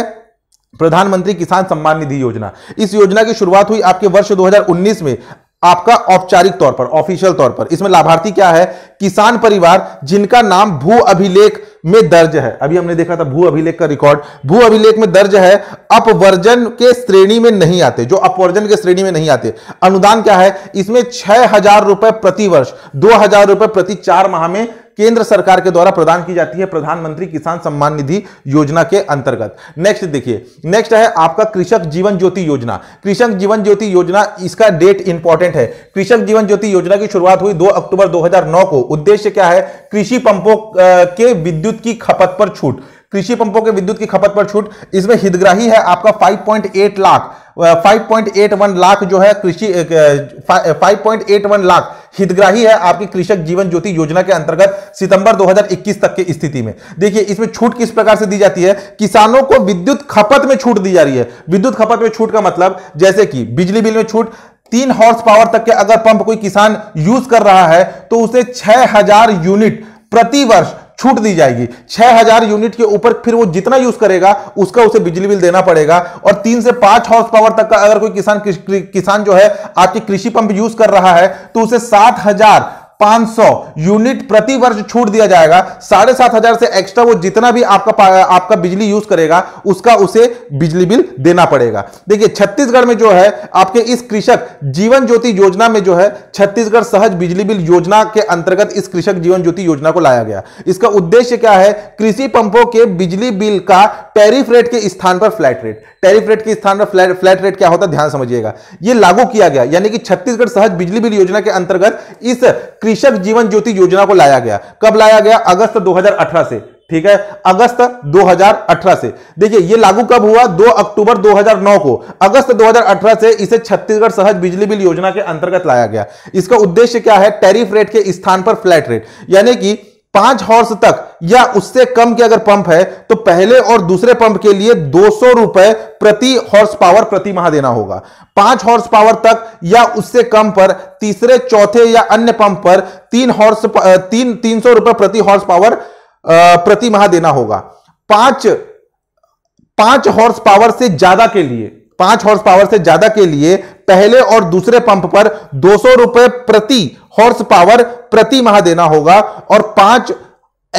प्रधानमंत्री किसान सम्मान निधि योजना इस योजना की शुरुआत हुई आपके वर्ष 2019 में आपका औपचारिक तौर पर ऑफिशियल तौर पर इसमें लाभार्थी क्या है किसान परिवार जिनका नाम भू अभिलेख में दर्ज है अभी हमने देखा था भू अभिलेख का रिकॉर्ड भू अभिलेख में दर्ज है अपवर्जन के श्रेणी में नहीं आते जो अपवर्जन के श्रेणी में नहीं आते अनुदान क्या है इसमें छह हजार रुपए प्रति वर्ष दो हजार रुपए प्रति चार माह में केंद्र सरकार के द्वारा प्रदान की जाती है प्रधानमंत्री किसान सम्मान निधि योजना के अंतर्गत नेक्स्ट देखिए नेक्स्ट है आपका कृषक जीवन ज्योति योजना कृषक जीवन ज्योति योजना इसका डेट इंपॉर्टेंट है कृषक जीवन ज्योति योजना की शुरुआत हुई दो अक्टूबर दो को उद्देश्य क्या है कृषि पंपों के विद्युत की खपत पर छूट कृषि पंपों के विद्युत की खपत पर छूट इसमें हितग्राही है आपका 5.8 लाख 5.81 लाख जो है कृषि 5.81 लाख हितग्राही है आपकी कृषक जीवन ज्योति योजना के अंतर्गत सितंबर 2021 तक की स्थिति में देखिए इसमें छूट किस प्रकार से दी जाती है किसानों को विद्युत खपत में छूट दी जा रही है विद्युत खपत में छूट का मतलब जैसे कि बिजली बिल में छूट तीन हॉर्स पावर तक के अगर पंप कोई किसान यूज कर रहा है तो उसे छह यूनिट प्रति वर्ष छूट दी जाएगी 6000 यूनिट के ऊपर फिर वो जितना यूज करेगा उसका उसे बिजली बिल देना पड़ेगा और तीन से पांच हॉर्स पावर तक का अगर कोई किसान किसान जो है आपके कृषि पंप यूज कर रहा है तो उसे सात हजार 500 यूनिट प्रति वर्ष छूट दिया जाएगा साढ़े सात हजार से एक्स्ट्रा वो जितना भी आपका आपका बिजली यूज करेगा उसका उसे बिजली बिल देना पड़ेगा देखिए छत्तीसगढ़ में जो है आपके इस कृषक जीवन ज्योति योजना में जो है छत्तीसगढ़ सहज बिजली बिल योजना के अंतर्गत इस कृषक जीवन ज्योति योजना को लाया गया इसका उद्देश्य क्या है कृषि पंपों के बिजली बिल का टैरिफ रेट के स्थान पर फ्लैट रेट टैरिफ रेट के स्थान पर फ्लैट फ्लैट रेट क्या होता है ध्यान समझिएगा यह लागू किया गया यानी कि छत्तीसगढ़ सहज बिजली बिल योजना के अंतर्गत इस कृषक जीवन ज्योति योजना को लाया गया कब लाया गया अगस्त 2018 से ठीक है अगस्त 2018 से देखिए ये लागू कब हुआ 2 अक्टूबर 2009 को अगस्त 2018 से इसे छत्तीसगढ़ सहज बिजली बिल योजना के अंतर्गत लाया गया इसका उद्देश्य क्या है टैरिफ रेट के स्थान पर फ्लैट रेट यानी कि पांच हॉर्स तक या उससे कम के अगर पंप है तो पहले और दूसरे पंप के लिए दो सौ रुपए प्रति हॉर्स पावर प्रति माह देना होगा पांच हॉर्स पावर तक या उससे कम पर तीसरे चौथे या अन्य पंप पर तीन हॉर्स तीन तीन सौ रुपए प्रति हॉर्स पावर प्रति माह देना होगा पांच पांच हॉर्स पावर से ज्यादा के लिए पांच हॉर्स पावर से ज्यादा के लिए पहले और दूसरे पंप पर दो सौ रुपए प्रति हॉर्स पावर प्रति माह देना होगा और पांच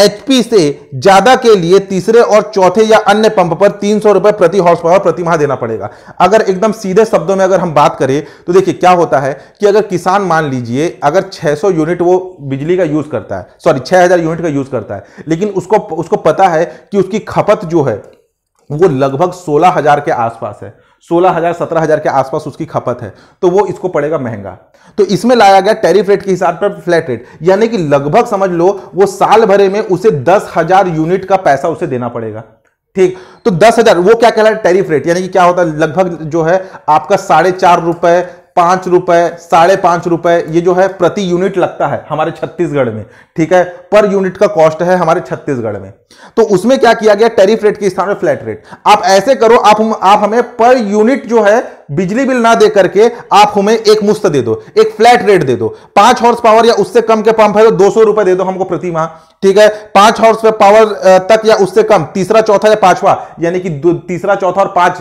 एचपी से ज्यादा के लिए तीसरे और चौथे या अन्य पंप पर तीन सौ रुपए प्रति हॉर्स पावर प्रति माह देना पड़ेगा अगर एकदम सीधे शब्दों में अगर हम बात करें तो देखिए क्या होता है कि अगर किसान मान लीजिए अगर 600 यूनिट वो बिजली का यूज करता है सॉरी 6000 यूनिट का यूज करता है लेकिन उसको उसको पता है कि उसकी खपत जो है वो लगभग सोलह हजार के आसपास है सोलह हजार सत्रह हजार के आसपास उसकी खपत है तो वो इसको पड़ेगा महंगा तो इसमें लाया गया टैरिफ रेट के हिसाब पर फ्लैट रेट यानी कि लगभग समझ लो वो साल भरे में उसे दस हजार यूनिट का पैसा उसे देना पड़ेगा ठीक तो दस हजार वो क्या कहला है टैरिफ रेट यानी कि क्या होता है लगभग जो है आपका साढ़े चार रुपए पांच रुपए साढ़े पांच रुपए ये जो है प्रति यूनिट लगता है हमारे छत्तीसगढ़ में ठीक है पर यूनिट का कॉस्ट है हमारे छत्तीसगढ़ में तो उसमें क्या किया गया टैरिफ रेट के स्थान पर फ्लैट रेट आप ऐसे करो आप हम आप हमें पर यूनिट जो है बिजली बिल ना दे करके आप हमें एक मुफ्त दे दो एक फ्लैट रेट दे दो पांच हॉर्स पावर या उससे कम के पंप है तो दो सौ रुपए दे दो हमको प्रति माह ठीक है पांच हॉर्स पावर तक या उससे कम तीसरा चौथा या पांचवा यानी कि तीसरा चौथा और पांच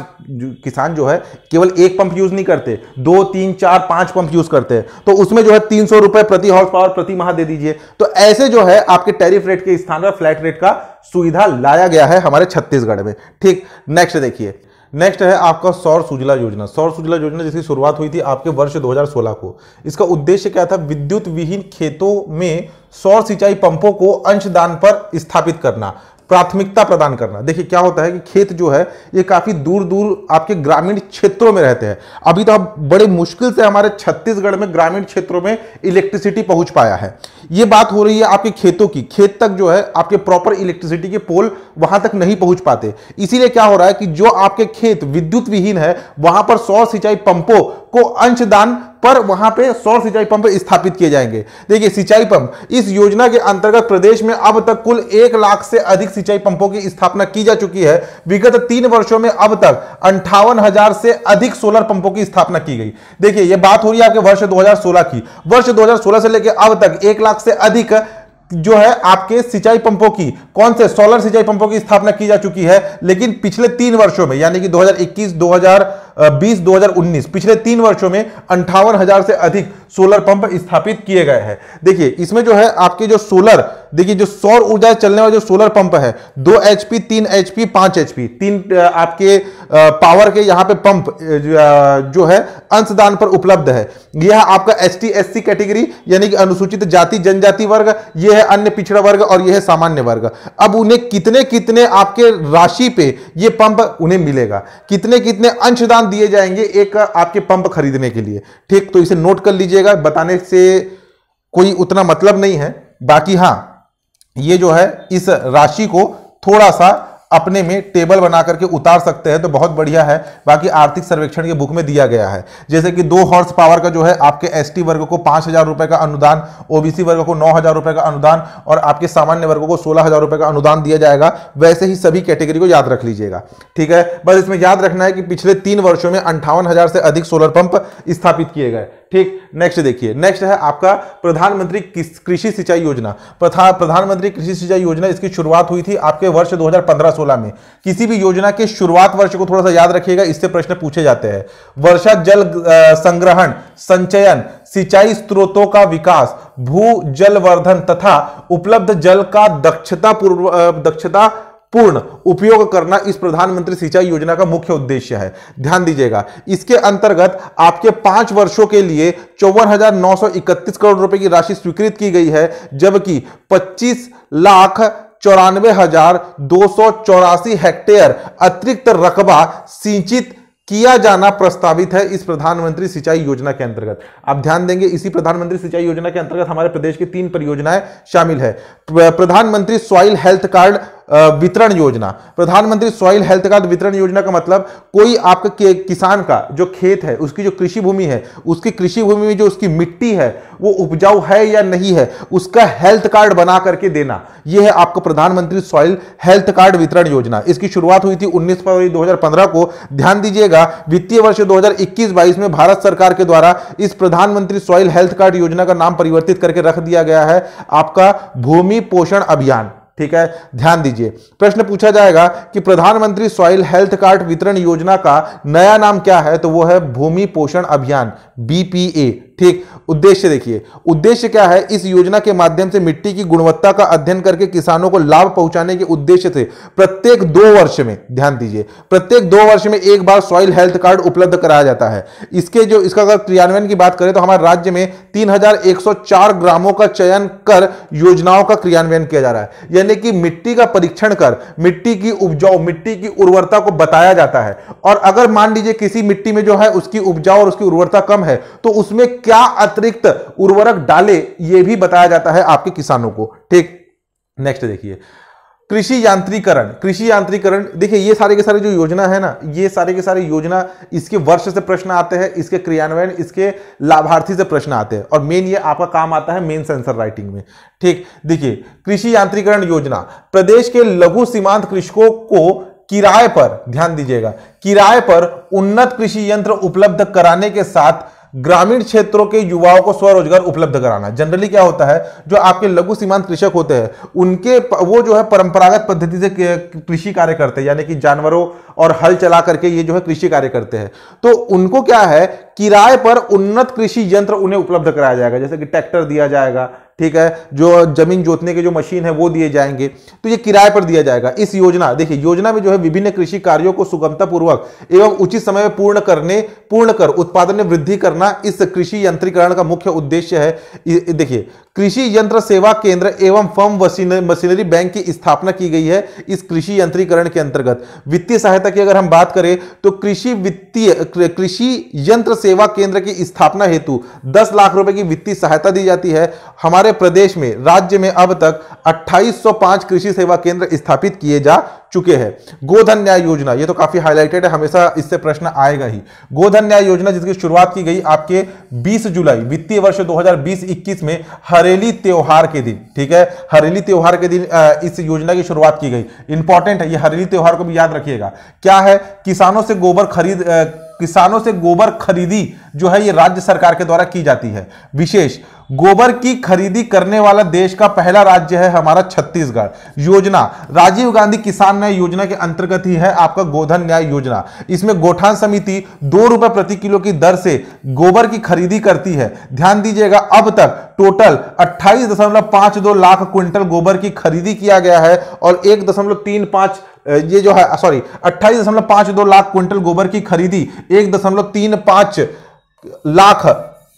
किसान जो है केवल एक पंप यूज नहीं करते दो तीन चार पांच पंप यूज करते हैं तो उसमें जो है तीन सौ रुपए प्रति हॉर्स पावर प्रति माह दे दीजिए तो ऐसे जो है आपके टैरिफ रेट के स्थान पर फ्लैट रेट का सुविधा लाया गया है हमारे छत्तीसगढ़ में ठीक नेक्स्ट देखिए नेक्स्ट है आपका सौर सुजला योजना सौर सुजला योजना जिसकी शुरुआत हुई थी आपके वर्ष 2016 को इसका उद्देश्य क्या था विद्युत विहीन खेतों में सौर सिंचाई पंपों को अंशदान पर स्थापित करना प्राथमिकता प्रदान करना देखिए क्या होता है कि खेत जो है ये काफ़ी दूर दूर आपके ग्रामीण क्षेत्रों में रहते हैं अभी तो आप बड़े मुश्किल से हमारे छत्तीसगढ़ में ग्रामीण क्षेत्रों में इलेक्ट्रिसिटी पहुंच पाया है ये बात हो रही है आपके खेतों की खेत तक जो है आपके प्रॉपर इलेक्ट्रिसिटी के पोल वहां तक नहीं पहुंच पाते इसीलिए क्या हो रहा है कि जो आपके खेत विद्युत विहीन है वहां पर सौर सिंचाई पंपों को अंशदान पर वहां पे सौर सिंचाई पंप स्थापित किए जाएंगे देखिए सिंचाई पंप इस योजना के अंतर्गत प्रदेश में अब तक कुल एक लाख से अधिक सिंचाई पंपों की स्थापना की जा चुकी है विगत तीन वर्षों में अब तक अंठावन हजार से अधिक सोलर पंपों की स्थापना की गई देखिए यह बात हो रही है आपके वर्ष 2016 की वर्ष 2016 से लेकर अब तक एक लाख से अधिक जो है आपके सिंचाई पंपों की कौन से सोलर सिंचाई पंपों की स्थापना की जा चुकी है लेकिन पिछले तीन वर्षों में यानी कि 2021, 2020, 2019 पिछले तीन वर्षों में अंठावन हजार से अधिक सोलर पंप स्थापित किए गए हैं देखिए इसमें जो है आपके जो सोलर देखिए जो सौर ऊर्जा चलने वाला जो सोलर पंप है दो एच पी तीन एच पी पांच एच पी तीन आपके पावर के यहाँ पे पंप जो है अंशदान पर उपलब्ध है यह आपका H T S C category यानी कि अनुसूचित जाति जनजाति वर्ग यह है अन्य पिछड़ा वर्ग और यह है सामान्य वर्ग अब उन्हें कितने कितने आपके राशि पे ये पंप उन्हें मिलेगा कितने कितने अंशदान दिए जाएंगे एक आपके पंप खरीदने के लिए ठीक तो इसे नोट कर लीजिएगा बताने से कोई उतना मतलब नहीं है बाकी हाँ ये जो है इस राशि को थोड़ा सा अपने में टेबल बना करके उतार सकते हैं तो बहुत बढ़िया है बाकी आर्थिक सर्वेक्षण के बुक में दिया गया है जैसे कि दो हॉर्स पावर का जो है आपके एसटी वर्ग को पांच हज़ार का अनुदान ओबीसी वर्ग को नौ हज़ार का अनुदान और आपके सामान्य वर्ग को सोलह हज़ार का अनुदान दिया जाएगा वैसे ही सभी कैटेगरी को याद रख लीजिएगा ठीक है बस इसमें याद रखना है कि पिछले तीन वर्षों में अंठावन हज़ार से अधिक सोलर पंप स्थापित किए गए ठीक नेक्स्ट देखिए नेक्स्ट है आपका प्रधानमंत्री कृषि सिंचाई योजना प्रधानमंत्री कृषि सिंचाई योजना इसकी शुरुआत हुई थी आपके वर्ष दो 2016 में किसी भी योजना के शुरुआत वर्ष को थोड़ा सा याद रखिएगा इससे प्रश्न पूछे जाते हैं वर्षा जल संग्रहण संचयन सिंचाई स्रोतों का विकास भू जलवर्धन तथा उपलब्ध जल का दक्षता पूर्व दक्षता पूर्ण उपयोग करना इस प्रधानमंत्री सिंचाई योजना का मुख्य उद्देश्य है ध्यान दीजिएगा इसके अंतर्गत आपके पांच वर्षों के लिए चौवन करोड़ रुपए की राशि स्वीकृत की गई है जबकि 25 लाख चौरानवे हजार दो सौ चौरासी हेक्टेयर अतिरिक्त रकबा सिंचित किया जाना प्रस्तावित है इस प्रधानमंत्री सिंचाई योजना के अंतर्गत आप ध्यान देंगे इसी प्रधानमंत्री सिंचाई योजना के अंतर्गत हमारे प्रदेश की तीन परियोजनाएं शामिल है प्रधानमंत्री सॉइल हेल्थ कार्ड वितरण योजना प्रधानमंत्री सॉइल हेल्थ कार्ड वितरण योजना का मतलब कोई आपका किसान का जो खेत है उसकी जो कृषि भूमि है उसकी कृषि भूमि में जो उसकी मिट्टी है वो उपजाऊ है या नहीं है उसका हेल्थ कार्ड बना करके देना यह है आपका प्रधानमंत्री सॉइल हेल्थ कार्ड वितरण योजना इसकी शुरुआत हुई थी उन्नीस फरवरी दो को ध्यान दीजिएगा वित्तीय वर्ष दो हजार में भारत सरकार के द्वारा इस प्रधानमंत्री सॉइल हेल्थ कार्ड योजना का नाम परिवर्तित करके रख दिया गया है आपका भूमि पोषण अभियान ठीक है ध्यान दीजिए प्रश्न पूछा जाएगा कि प्रधानमंत्री सॉइल हेल्थ कार्ड वितरण योजना का नया नाम क्या है तो वो है भूमि पोषण अभियान बीपीए ठीक उद्देश्य देखिए उद्देश्य क्या है इस योजना के माध्यम से मिट्टी की गुणवत्ता का अध्ययन करके किसानों को लाभ पहुंचाने के उद्देश्य से प्रत्येक दो वर्ष में ध्यान दीजिए प्रत्येक दो वर्ष में एक बार सॉइल हेल्थ कार्ड उपलब्ध कराया जाता है इसके जो इसका अगर क्रियान्वयन की बात करें तो हमारे राज्य में तीन ग्रामों का चयन कर योजनाओं का क्रियान्वयन किया जा रहा है यानी कि मिट्टी का परीक्षण कर मिट्टी की उपजाऊ मिट्टी की उर्वरता को बताया जाता है और अगर मान लीजिए किसी मिट्टी में जो है उसकी उपजाऊ और उसकी उर्वरता कम है तो उसमें क्या अतिरिक्त उर्वरक डाले ये भी बताया जाता है आपके किसानों को ठीक नेक्स्ट देखिए कृषि यांत्रिकरण कृषि यांत्रिकरण देखिए ये सारे के सारे जो योजना है ना ये सारे के सारे योजना इसके वर्ष से प्रश्न आते हैं इसके क्रियान्वयन इसके लाभार्थी से प्रश्न आते हैं और मेन ये आपका काम आता है मेन सेंसर राइटिंग में ठीक देखिए कृषि यांत्रिकरण योजना प्रदेश के लघु सीमांत कृषकों को किराए पर ध्यान दीजिएगा किराए पर उन्नत कृषि यंत्र उपलब्ध कराने के साथ ग्रामीण क्षेत्रों के युवाओं को स्वरोजगार उपलब्ध कराना जनरली क्या होता है जो आपके लघु सीमांत कृषक होते हैं उनके वो जो है परंपरागत पद्धति से कृषि कार्य करते हैं यानी कि जानवरों और हल चला करके ये जो है कृषि कार्य करते हैं तो उनको क्या है किराए पर उन्नत कृषि यंत्र उन्हें उपलब्ध कराया जाएगा जैसे कि ट्रैक्टर दिया जाएगा ठीक है जो जमीन जोतने के जो मशीन है वो दिए जाएंगे तो ये किराए पर दिया जाएगा इस योजना देखिए योजना में जो है विभिन्न कृषि कार्यों को सुगमतापूर्वक एवं उचित समय में पूर्ण करने पूर्ण कर उत्पादन में वृद्धि करना इस कृषि यंत्रीकरण का मुख्य उद्देश्य है देखिए कृषि यंत्र सेवा केंद्र एवं फर्म मशीनरी बैंक की स्थापना की गई है इस कृषि यंत्रीकरण के अंतर्गत वित्तीय सहायता की अगर हम बात करें तो कृषि वित्तीय कृषि यंत्र सेवा केंद्र की स्थापना हेतु 10 लाख रुपए की वित्तीय सहायता दी जाती है हमारे प्रदेश में राज्य में अब तक अट्ठाईस कृषि सेवा केंद्र स्थापित किए जा चुके हैं गोधन न्याय योजना ये तो काफी हाईलाइटेड है हमेशा इससे प्रश्न आएगा ही गोधन न्याय योजना जिसकी शुरुआत की गई आपके 20 जुलाई वित्तीय वर्ष 2020-21 में हरेली त्योहार के दिन ठीक है हरेली त्योहार के दिन इस योजना की शुरुआत की गई इंपॉर्टेंट है ये हरेली त्योहार को भी याद रखिएगा क्या है किसानों से गोबर खरीद किसानों से गोबर खरीदी जो है ये राज्य सरकार के द्वारा की जाती है विशेष गोबर की खरीदी करने वाला देश का पहला राज्य है हमारा छत्तीसगढ़ योजना राजीव गांधी किसान न्याय योजना के अंतर्गत ही है आपका गोधन न्याय योजना इसमें गोठान समिति दो रुपए प्रति किलो की दर से गोबर की खरीदी करती है ध्यान दीजिएगा अब तक टोटल 28.52 लाख क्विंटल गोबर की खरीदी किया गया है और एक दशमलव तीन पांच ये जो है सॉरी अट्ठाईस दशमलव पांच दो लाख क्विंटल गोबर की खरीदी एक दशमलव तीन पांच लाख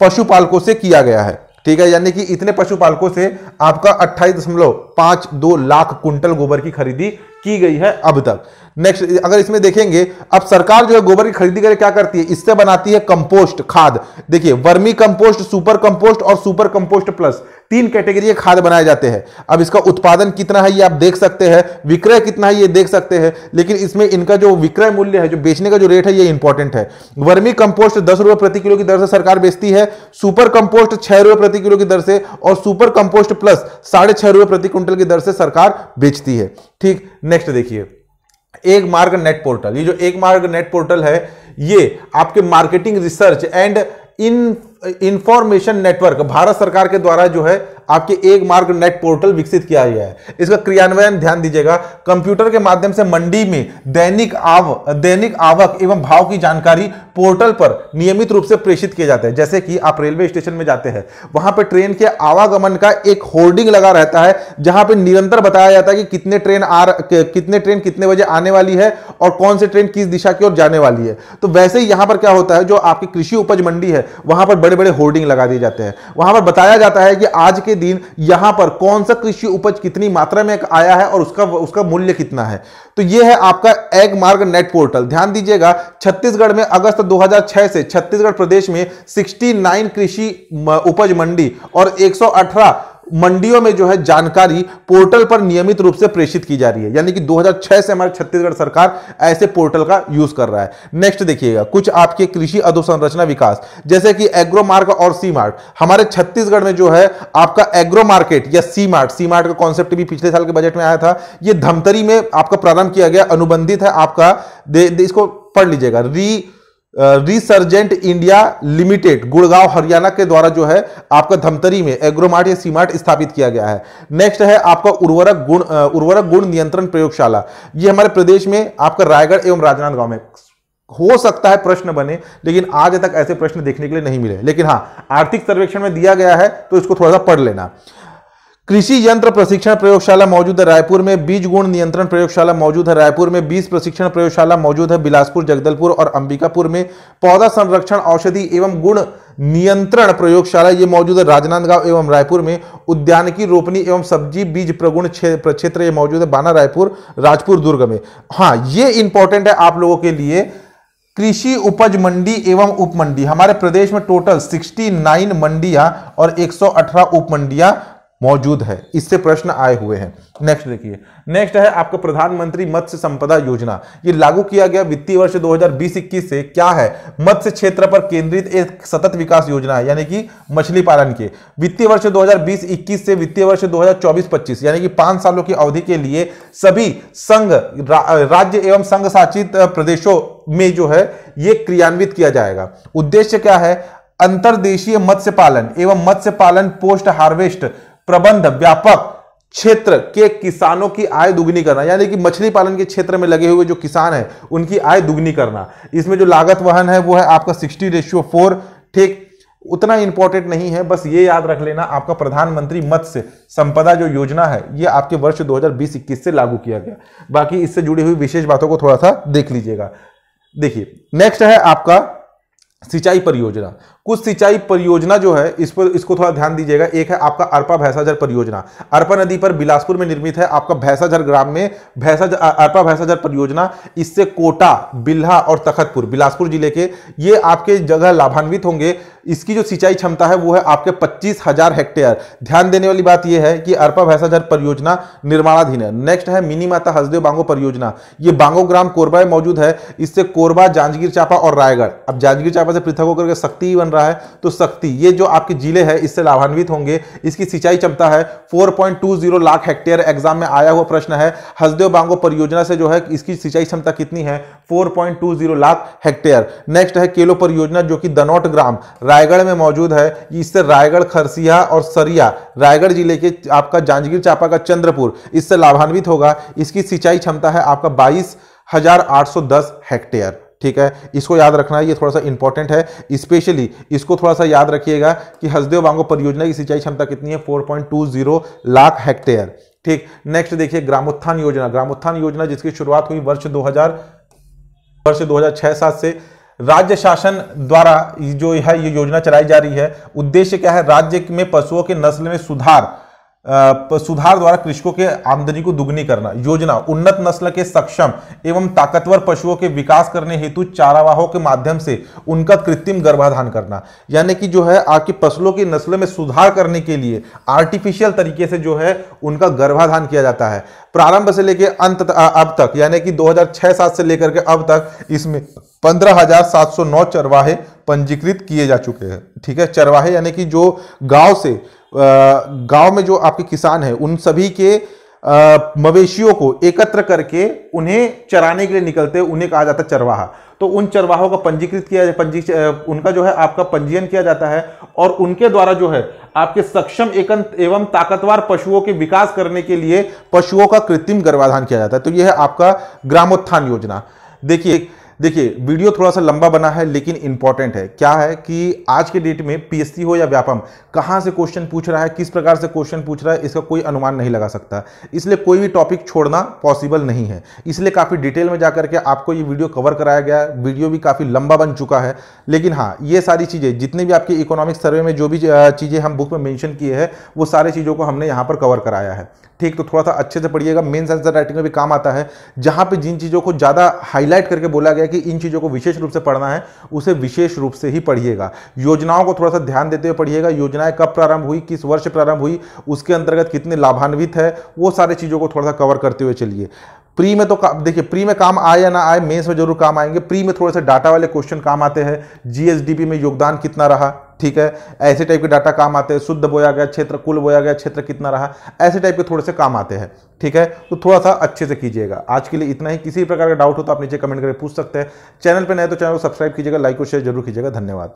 पशुपालकों से किया गया है ठीक है यानी कि इतने पशुपालकों से आपका अट्ठाईस दशमलव पांच दो लाख कुंटल गोबर की खरीदी की गई है अब तक नेक्स्ट अगर इसमें देखेंगे अब सरकार जो है गोबर की खरीदी करके क्या करती है इससे बनाती है कंपोस्ट खाद देखिए वर्मी कंपोस्ट सुपर कंपोस्ट और सुपर कंपोस्ट प्लस तीन कैटेगरी के खाद बनाए जाते हैं अब इसका उत्पादन कितना है ये आप देख सकते हैं विक्रय कितना है ये देख सकते हैं लेकिन इसमें इनका जो विक्रय मूल्य है जो बेचने का जो रेट है ये इंपॉर्टेंट है वर्मी कंपोस्ट दस रुपए प्रति किलो की दर से सरकार बेचती है सुपर कंपोस्ट छह रुपए प्रति किलो की दर से और सुपर कंपोस्ट प्लस साढ़े छह रुपए प्रति क्विंटल की दर से सरकार बेचती है ठीक नेक्स्ट देखिए एक मार्ग नेट पोर्टल ये जो एक मार्ग नेट पोर्टल है ये आपके marketing research and in information network Bharat सरकार के द्वारा जो है आपके एक मार्ग नेट पोर्टल विकसित किया गया है इसका क्रियान्वयन ध्यान दीजिएगा कंप्यूटर के माध्यम से मंडी में दैनिक आव दैनिक आवक एवं भाव की जानकारी पोर्टल पर नियमित रूप से प्रेषित किए जाते हैं जैसे कि आप रेलवे स्टेशन में जाते हैं वहां पर ट्रेन के आवागमन का एक होर्डिंग लगा रहता है जहां पर निरंतर बताया जाता है कि कितने ट्रेन आ कितने ट्रेन कितने बजे आने वाली है और कौन से ट्रेन किस दिशा की ओर जाने वाली है तो वैसे ही यहां पर क्या होता है जो आपकी कृषि उपज मंडी है वहां पर बड़े बड़े होर्डिंग लगा दिए जाते हैं वहां पर बताया जाता है कि आज के के दिन यहां पर कौन सा कृषि उपज कितनी मात्रा में आया है और उसका उसका मूल्य कितना है तो यह है आपका एग मार्ग नेट पोर्टल ध्यान दीजिएगा छत्तीसगढ़ में अगस्त 2006 से छत्तीसगढ़ प्रदेश में 69 कृषि उपज मंडी और 118 मंडियों में जो है जानकारी पोर्टल पर नियमित रूप से प्रेषित की जा रही है यानी कि 2006 से हमारे छत्तीसगढ़ सरकार ऐसे पोर्टल का यूज कर रहा है नेक्स्ट देखिएगा कुछ आपके कृषि अधोसंरचना विकास जैसे कि एग्रो मार्क और सी मार्ट हमारे छत्तीसगढ़ में जो है आपका एग्रो मार्केट या सी मार्ट सी मार्ट का कॉन्सेप्ट भी पिछले साल के बजट में आया था यह धमतरी में आपका प्रारंभ किया गया अनुबंधित है आपका दे, दे इसको पढ़ लीजिएगा re resurgent India limited Gurgaon Haryana के द्वारा जो है आपका धमतरी में एग्रोमार्ट या सीमार्ट स्थापित किया गया है नेक्स्ट है आपका उर्वरक गुण उर्वरक गुण नियंत्रण प्रयोगशाला ये हमारे प्रदेश में आपका रायगढ़ एवं राजनांदगांव में हो सकता है प्रश्न बने लेकिन आज तक ऐसे प्रश्न देखने के लिए नहीं मिले लेकिन हाँ आर्थिक सर्वेक्षण में दिया गया है तो इसको थोड़ा सा पढ़ लेना कृषि यंत्र प्रशिक्षण प्रयोगशाला मौजूद है रायपुर में बीज गुण नियंत्रण प्रयोगशाला मौजूद है रायपुर में बीज प्रशिक्षण प्रयोगशाला मौजूद है बिलासपुर जगदलपुर और अंबिकापुर में पौधा संरक्षण औषधि एवं गुण नियंत्रण प्रयोगशाला ये मौजूद है राजनांदगांव एवं रायपुर में उद्यान की रोपनी एवं सब्जी बीज प्रगुण प्रक्षेत्र ये मौजूद है बाना रायपुर राजपुर दुर्ग में हाँ ये इंपॉर्टेंट है आप लोगों के लिए कृषि उपज मंडी एवं उपमंडी हमारे प्रदेश में टोटल 69 मंडियां और 118 उपमंडियां मौजूद है इससे प्रश्न आए हुए हैं नेक्स्ट देखिए नेक्स्ट है आपका प्रधानमंत्री मत्स्य संपदा योजना ये लागू किया गया वित्तीय वर्ष 2020-21 से क्या है मत्स्य क्षेत्र पर केंद्रित एक सतत विकास योजना है यानी कि मछली पालन के वित्तीय वर्ष 2020-21 से वित्तीय वर्ष 2024-25 यानी कि पांच सालों की अवधि के लिए सभी संघ रा, राज्य एवं संघ शासित प्रदेशों में जो है ये क्रियान्वित किया जाएगा उद्देश्य क्या है अंतर्देशीय मत्स्य पालन एवं मत्स्य पालन पोस्ट हार्वेस्ट प्रबंध व्यापक क्षेत्र के किसानों की आय दुगनी करना यानी कि मछली पालन के क्षेत्र में लगे हुए जो किसान है उनकी आय दुगनी करना इसमें जो लागत वहन है वो है आपका सिक्सटी रेशियो फोर ठीक उतना इंपॉर्टेंट नहीं है बस ये याद रख लेना आपका प्रधानमंत्री मत्स्य संपदा जो योजना है ये आपके वर्ष दो 21 से लागू किया गया बाकी इससे जुड़ी हुई विशेष बातों को थोड़ा सा देख लीजिएगा देखिए नेक्स्ट है आपका सिंचाई परियोजना कुछ सिंचाई परियोजना जो है इस पर इसको थोड़ा ध्यान दीजिएगा एक है आपका अरपा भैसाझर परियोजना अरपा नदी पर बिलासपुर में निर्मित है आपका भैसाझर ग्राम में भैसाझर अरपा भैसाझर परियोजना इससे कोटा बिल्हा और तखतपुर बिलासपुर जिले के ये आपके जगह लाभान्वित होंगे इसकी जो सिंचाई क्षमता है वो है आपके पच्चीस हजार हेक्टेयर ध्यान देने वाली बात यह है कि अरपा भैसाझर परियोजना निर्माणाधीन है नेक्स्ट है मिनी माता हसदेव बांगो परियोजना ये बांगो ग्राम कोरबा में मौजूद है इससे कोरबा जांजगीर चापा और रायगढ़ अब जांजगीर चापा से पृथक होकर शक्ति रहा है तो शक्ति ये जो आपके जिले है इससे लाभान्वित होंगे इसकी सिंचाई क्षमता है 4.20 लाख हेक्टेयर एग्जाम में आया हुआ प्रश्न है हसदेव बांगो परियोजना से जो है इसकी सिंचाई क्षमता कितनी है 4.20 लाख हेक्टेयर नेक्स्ट है केलो परियोजना जो कि दनौट ग्राम रायगढ़ में मौजूद है इससे रायगढ़ खरसिया और सरिया रायगढ़ जिले के आपका जांजगीर चापा का चंद्रपुर इससे लाभान्वित होगा इसकी सिंचाई क्षमता है आपका बाईस हजार आठ सौ दस हेक्टेयर ठीक है इसको याद रखना ये थोड़ा सा इंपॉर्टेंट है स्पेशली इसको थोड़ा सा याद रखिएगा कि हसदेव बांगो परियोजना की सिंचाई क्षमता कितनी है 4.20 लाख हेक्टेयर ठीक नेक्स्ट देखिए ग्रामोत्थान योजना ग्रामोत्थान योजना जिसकी शुरुआत हुई वर्ष 2000 वर्ष 2006 हजार से राज्य शासन द्वारा जो है ये योजना चलाई जा रही है उद्देश्य क्या है राज्य में पशुओं के नस्ल में सुधार सुधार द्वारा कृषकों के आमदनी को दुगनी करना योजना उन्नत नस्ल के सक्षम एवं ताकतवर पशुओं के विकास करने हेतु चारावाहों के माध्यम से उनका कृत्रिम गर्भाधान करना यानी कि जो है आपकी फसलों की नस्ल में सुधार करने के लिए आर्टिफिशियल तरीके से जो है उनका गर्भाधान किया जाता है प्रारंभ से लेकर अंत अब तक यानी कि दो हजार से लेकर के अब तक इसमें पंद्रह चरवाहे पंजीकृत किए जा चुके हैं ठीक है चरवाहे यानी कि जो गांव से गांव में जो आपके किसान हैं उन सभी के मवेशियों को एकत्र करके उन्हें चराने के लिए निकलते उन्हें कहा जाता है चरवाहा तो उन चरवाहों का पंजीकृत किया पंजी उनका जो है आपका पंजीयन किया जाता है और उनके द्वारा जो है आपके सक्षम एकंत एवं ताकतवर पशुओं के विकास करने के लिए पशुओं का कृत्रिम गर्भाधान किया जाता है तो यह है आपका ग्रामोत्थान योजना देखिए देखिए वीडियो थोड़ा सा लंबा बना है लेकिन इंपॉर्टेंट है क्या है कि आज के डेट में पीएससी हो या व्यापम कहां से क्वेश्चन पूछ रहा है किस प्रकार से क्वेश्चन पूछ रहा है इसका कोई अनुमान नहीं लगा सकता इसलिए कोई भी टॉपिक छोड़ना पॉसिबल नहीं है इसलिए काफ़ी डिटेल में जाकर के आपको ये वीडियो कवर कराया गया है वीडियो भी काफ़ी लंबा बन चुका है लेकिन हाँ ये सारी चीज़ें जितने भी आपके इकोनॉमिक सर्वे में जो भी चीज़ें हम बुक में मैंशन किए हैं वो सारी चीज़ों को हमने यहाँ पर कवर कराया है ठीक तो थोड़ा सा अच्छे से पढ़िएगा मेन सेंसर राइटिंग में भी काम आता है जहां पे जिन चीज़ों को ज़्यादा हाईलाइट करके बोला गया कि इन चीज़ों को विशेष रूप से पढ़ना है उसे विशेष रूप से ही पढ़िएगा योजनाओं को थोड़ा सा ध्यान देते हुए पढ़िएगा योजनाएं कब प्रारंभ हुई किस वर्ष प्रारंभ हुई उसके अंतर्गत कितने लाभान्वित है वो सारी चीज़ों को थोड़ा सा कवर करते हुए चलिए प्री में तो देखिए प्री में काम आए या ना आए मेंस में जरूर काम आएंगे प्री में थोड़े से डाटा वाले क्वेश्चन काम आते हैं जीएसडीपी में योगदान कितना रहा ठीक है ऐसे टाइप के डाटा काम आते हैं शुद्ध बोया गया क्षेत्र कुल बोया गया क्षेत्र कितना रहा ऐसे टाइप के थोड़े से काम आते हैं ठीक है तो थोड़ा सा अच्छे से कीजिएगा आज के लिए इतना ही किसी प्रकार का डाउट हो तो आप नीचे कमेंट करके पूछ सकते हैं चैनल पर नए तो चैनल को सब्सक्राइब कीजिएगा लाइक और शेयर जरूर कीजिएगा धन्यवाद